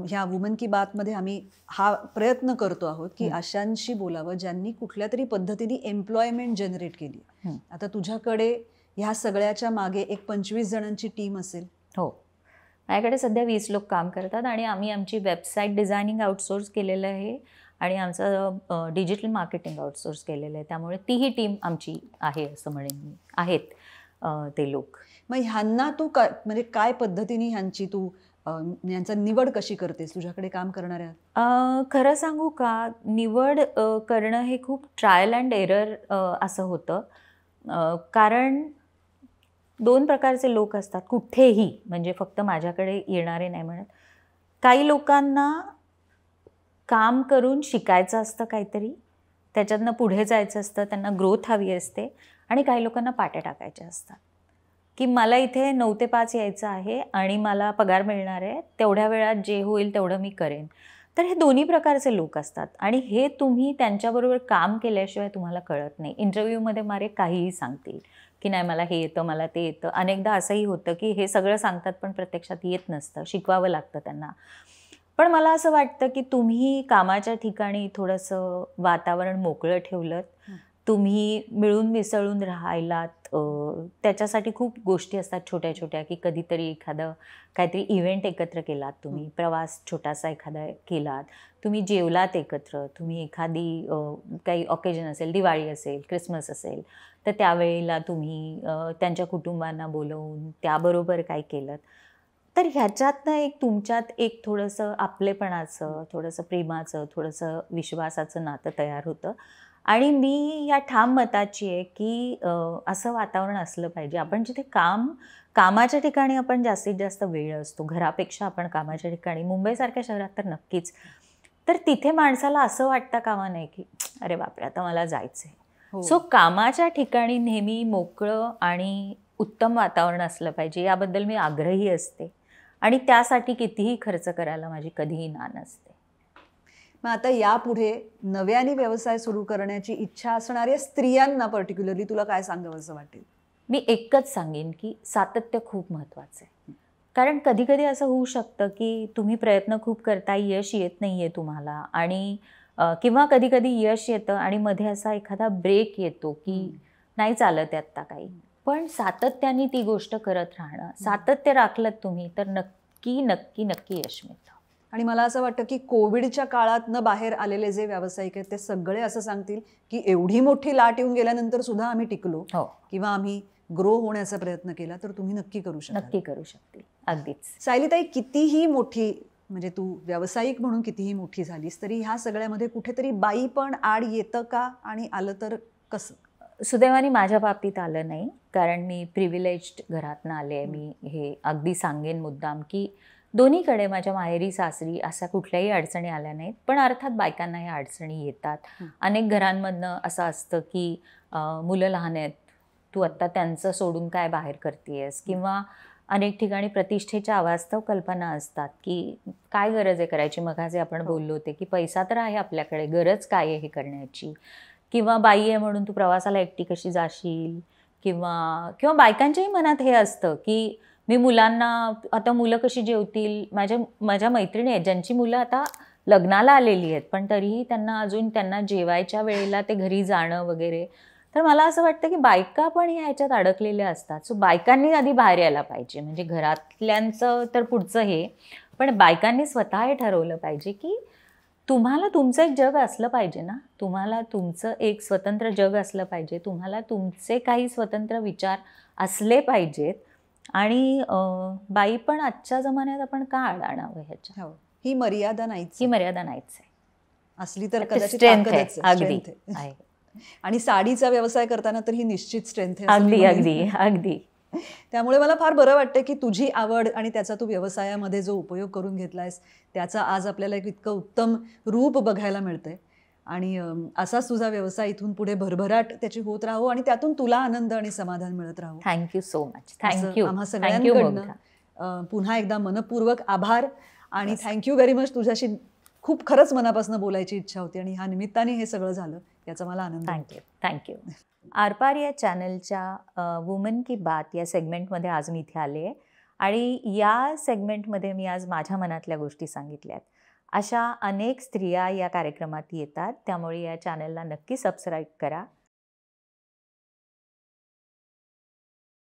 ह्या वुमन की बात मध्ये आम्ही हा प्रयत्न करतो आहोत की अशांशी बोलावं ज्यांनी कुठल्या तरी पद्धतीने एम्प्लॉयमेंट जनरेट केली आता तुझ्याकडे ह्या सगळ्याच्या मागे एक पंचवीस जणांची टीम असेल हो माझ्याकडे सध्या वीस लोक काम करतात आणि आम्ही आमची वेबसाईट डिझायनिंग आउटसोर्स केलेलं आहे आणि आमचं डिजिटल मार्केटिंग आउटसोर्स केलेलं आहे त्यामुळे तीही टीम आमची आहे असं म्हणेन मी आहेत ते लोक मग ह्यांना तू का म्हणजे काय पद्धतीने ह्यांची तू यांचा निवड कशी करतेस तुझ्याकडे काम करणाऱ्या खरं सांगू का निवड करणं हे खूप ट्रायल अँड एरर असं होतं कारण दोन प्रकारचे लोक असतात कुठेही म्हणजे फक्त माझ्याकडे येणारे नाही म्हणत काही लोकांना काम करून शिकायचं असतं काहीतरी त्याच्यातनं पुढे जायचं असतं त्यांना ग्रोथ हवी असते आणि काही लोकांना पाट्या टाकायचे असतात की मला इथे नऊ ते पाच यायचं आहे आणि मला पगार मिळणार आहे तेवढ्या वेळात जे होईल तेवढं मी करेन तर हे दोन्ही प्रकारचे लोक असतात आणि हे तुम्ही त्यांच्याबरोबर काम केल्याशिवाय तुम्हाला कळत नाही इंटरव्ह्यूमध्ये मारे काहीही सांगतील की नाही मला हे येतं मला ते येतं अनेकदा असंही होतं की हे सगळं सांगतात पण प्रत्यक्षात येत नसतं शिकवावं लागतं त्यांना पण मला असं वाटतं की तुम्ही कामाच्या ठिकाणी थोडंसं वातावरण मोकळं ठेवलं तुम्ही मिळून मिसळून राहायलात त्याच्यासाठी खूप गोष्टी असतात छोट्या छोट्या की कधीतरी एखादं काहीतरी इव्हेंट एकत्र केलात तुम्ही प्रवास छोटासा एखादा केलात तुम्ही जेवलात एकत्र तुम्ही एखादी काही ऑकेजन असेल दिवाळी असेल क्रिसमस असेल तर त्यावेळेला तुम्ही त्यांच्या कुटुंबांना बोलवून त्याबरोबर काय केलं तर ह्याच्यातनं एक तुमच्यात एक थोडंसं आपलेपणाचं थोडंसं प्रेमाचं थोडंसं विश्वासाचं नातं तयार होतं आणि मी या ठाम मताची आहे की असं वातावरण असलं पाहिजे आपण जिथे काम कामाच्या ठिकाणी आपण जास्तीत जास्त वेळ असतो घरापेक्षा आपण कामाच्या ठिकाणी मुंबईसारख्या शहरात तर नक्कीच तर तिथे माणसाला असं वाटतं कामा नाही की अरे बापरे आता मला जायचं आहे हो. सो कामाच्या ठिकाणी नेहमी मोकळं आणि उत्तम वातावरण असलं पाहिजे याबद्दल मी आग्रही असते आणि त्यासाठी कितीही खर्च करायला माझी कधीही ना नसते मग आता यापुढे नव्याने व्यवसाय सुरू करण्याची इच्छा असणाऱ्या स्त्रियांना पर्टिक्युलरली तुला काय सांगावं असं वाटेल मी एकच सांगेन की सातत्य खूप महत्त्वाचं आहे कारण कधी कधी असं होऊ शकतं की तुम्ही प्रयत्न खूप करता यश येत नाही आहे तुम्हाला आणि किंवा कधी कधी यश येतं आणि मध्ये असा एखादा ब्रेक येतो की नाही चालत आत्ता काही पण सातत्याने ती गोष्ट करत राहणं सातत्य राखलं तुम्ही तर नक्की नक्की नक्की यश मिळतं आणि मला असं वाटतं की कोविडच्या काळातनं बाहेर आलेले जे व्यावसायिक आहेत ते सगळे असं सांगतील की एवढी मोठी लाट येऊन गेल्यानंतर सुद्धा आम्ही टिकलो हो किंवा आम्ही ग्रो होण्याचा प्रयत्न केला तर तुम्ही नक्की करू शकता नक्की करू शकतील अगदीच सायलीताई कितीही मोठी म्हणजे तू व्यावसायिक म्हणून कितीही मोठी झालीस तरी ह्या सगळ्यामध्ये कुठेतरी बाई पण आड येतं का आणि आलं तर कसं सुदैवानी माझ्या बाबतीत आलं नाही कारण मी प्रिव्हिलेज्ड घरातनं आले आहे मी हे अगदी सांगेन मुद्दाम की दोन्हीकडे माझ्या माहेरी सासरी असा कुठल्याही अडचणी आल्या नाहीत पण अर्थात बायकांना ह्या अडचणी येतात अनेक घरांमधनं असं असतं की मुलं लहान आहेत तू आत्ता त्यांचं सोडून काय बाहेर करतेयस किंवा अनेक ठिकाणी प्रतिष्ठेच्या अवास्तव कल्पना असतात की काय गरज आहे करायची मग आपण हो. बोललो होते की पैसा तर आहे आपल्याकडे गरज काय आहे हे करण्याची किंवा बाई आहे म्हणून तू प्रवासाला एकटी कशी जाशील किंवा किंवा बायकांच्याही मनात हे असतं की मी मुलांना आता मुलं कशी जेवतील माझ्या माझ्या मैत्रिणी आहेत ज्यांची मुलं आता लग्नाला आलेली आहेत पण तरीही त्यांना अजून त्यांना जेवायच्या वेळेला ते घरी जाणं वगैरे तर मला असं वाटतं की बायका पण ह्या ह्याच्यात अडकलेल्या असतात सो बायकांनी आधी बाहेर यायला पाहिजे म्हणजे घरातल्यांचं तर पुढचं हे पण बायकांनी स्वतः हे ठरवलं पाहिजे की तुम्हाला तुमचं एक जग असलं पाहिजे ना तुम्हाला तुमचं एक स्वतंत्र जग असलं पाहिजे तुम्हाला तुमचे काही स्वतंत्र विचार असले पाहिजेत आणि बाई पण आजच्या जमान्यात आपण का आणावं ह्याच्या हो. ही मर्यादा नाहीच ही मर्यादा नाहीच आहे असली तर कदाचित अगदी *laughs* आणि साडीचा व्यवसाय करताना तर ही निश्चित स्ट्रेंथ आहे अगदी अगदी अगदी त्यामुळे मला फार बरं वाटतं की तुझी आवड आणि त्याचा तू व्यवसायामध्ये जो उपयोग करून घेतलायस त्याचा आज आपल्याला एक इतकं उत्तम रूप बघायला मिळतंय आणि असाच तुझा व्यवसाय इथून पुढे भरभराट त्याची होत राहो आणि त्यातून तुला आनंद आणि समाधान मिळत राहो थँक्यू सो मच थँक्यू आम्हा सगळ्यांकडनं पुन्हा एकदा मनपूर्वक आभार आणि थँक्यू व्हेरी मच तुझ्याशी खूप खरंच मनापासून बोलायची इच्छा होती आणि ह्या निमित्ताने हे सगळं झालं याचा मला आनंद थँक्यू थँक्यू आरपार या चॅनलच्या वुमन की बात या सेगमेंटमध्ये आज मी इथे आले आहे आणि या सेगमेंटमध्ये मी आज माझ्या मनातल्या गोष्टी सांगितल्यात अशा अनेक स्त्रिया या कार्यक्रमात येतात त्यामुळे या चॅनलला नक्की सबस्क्राईब करा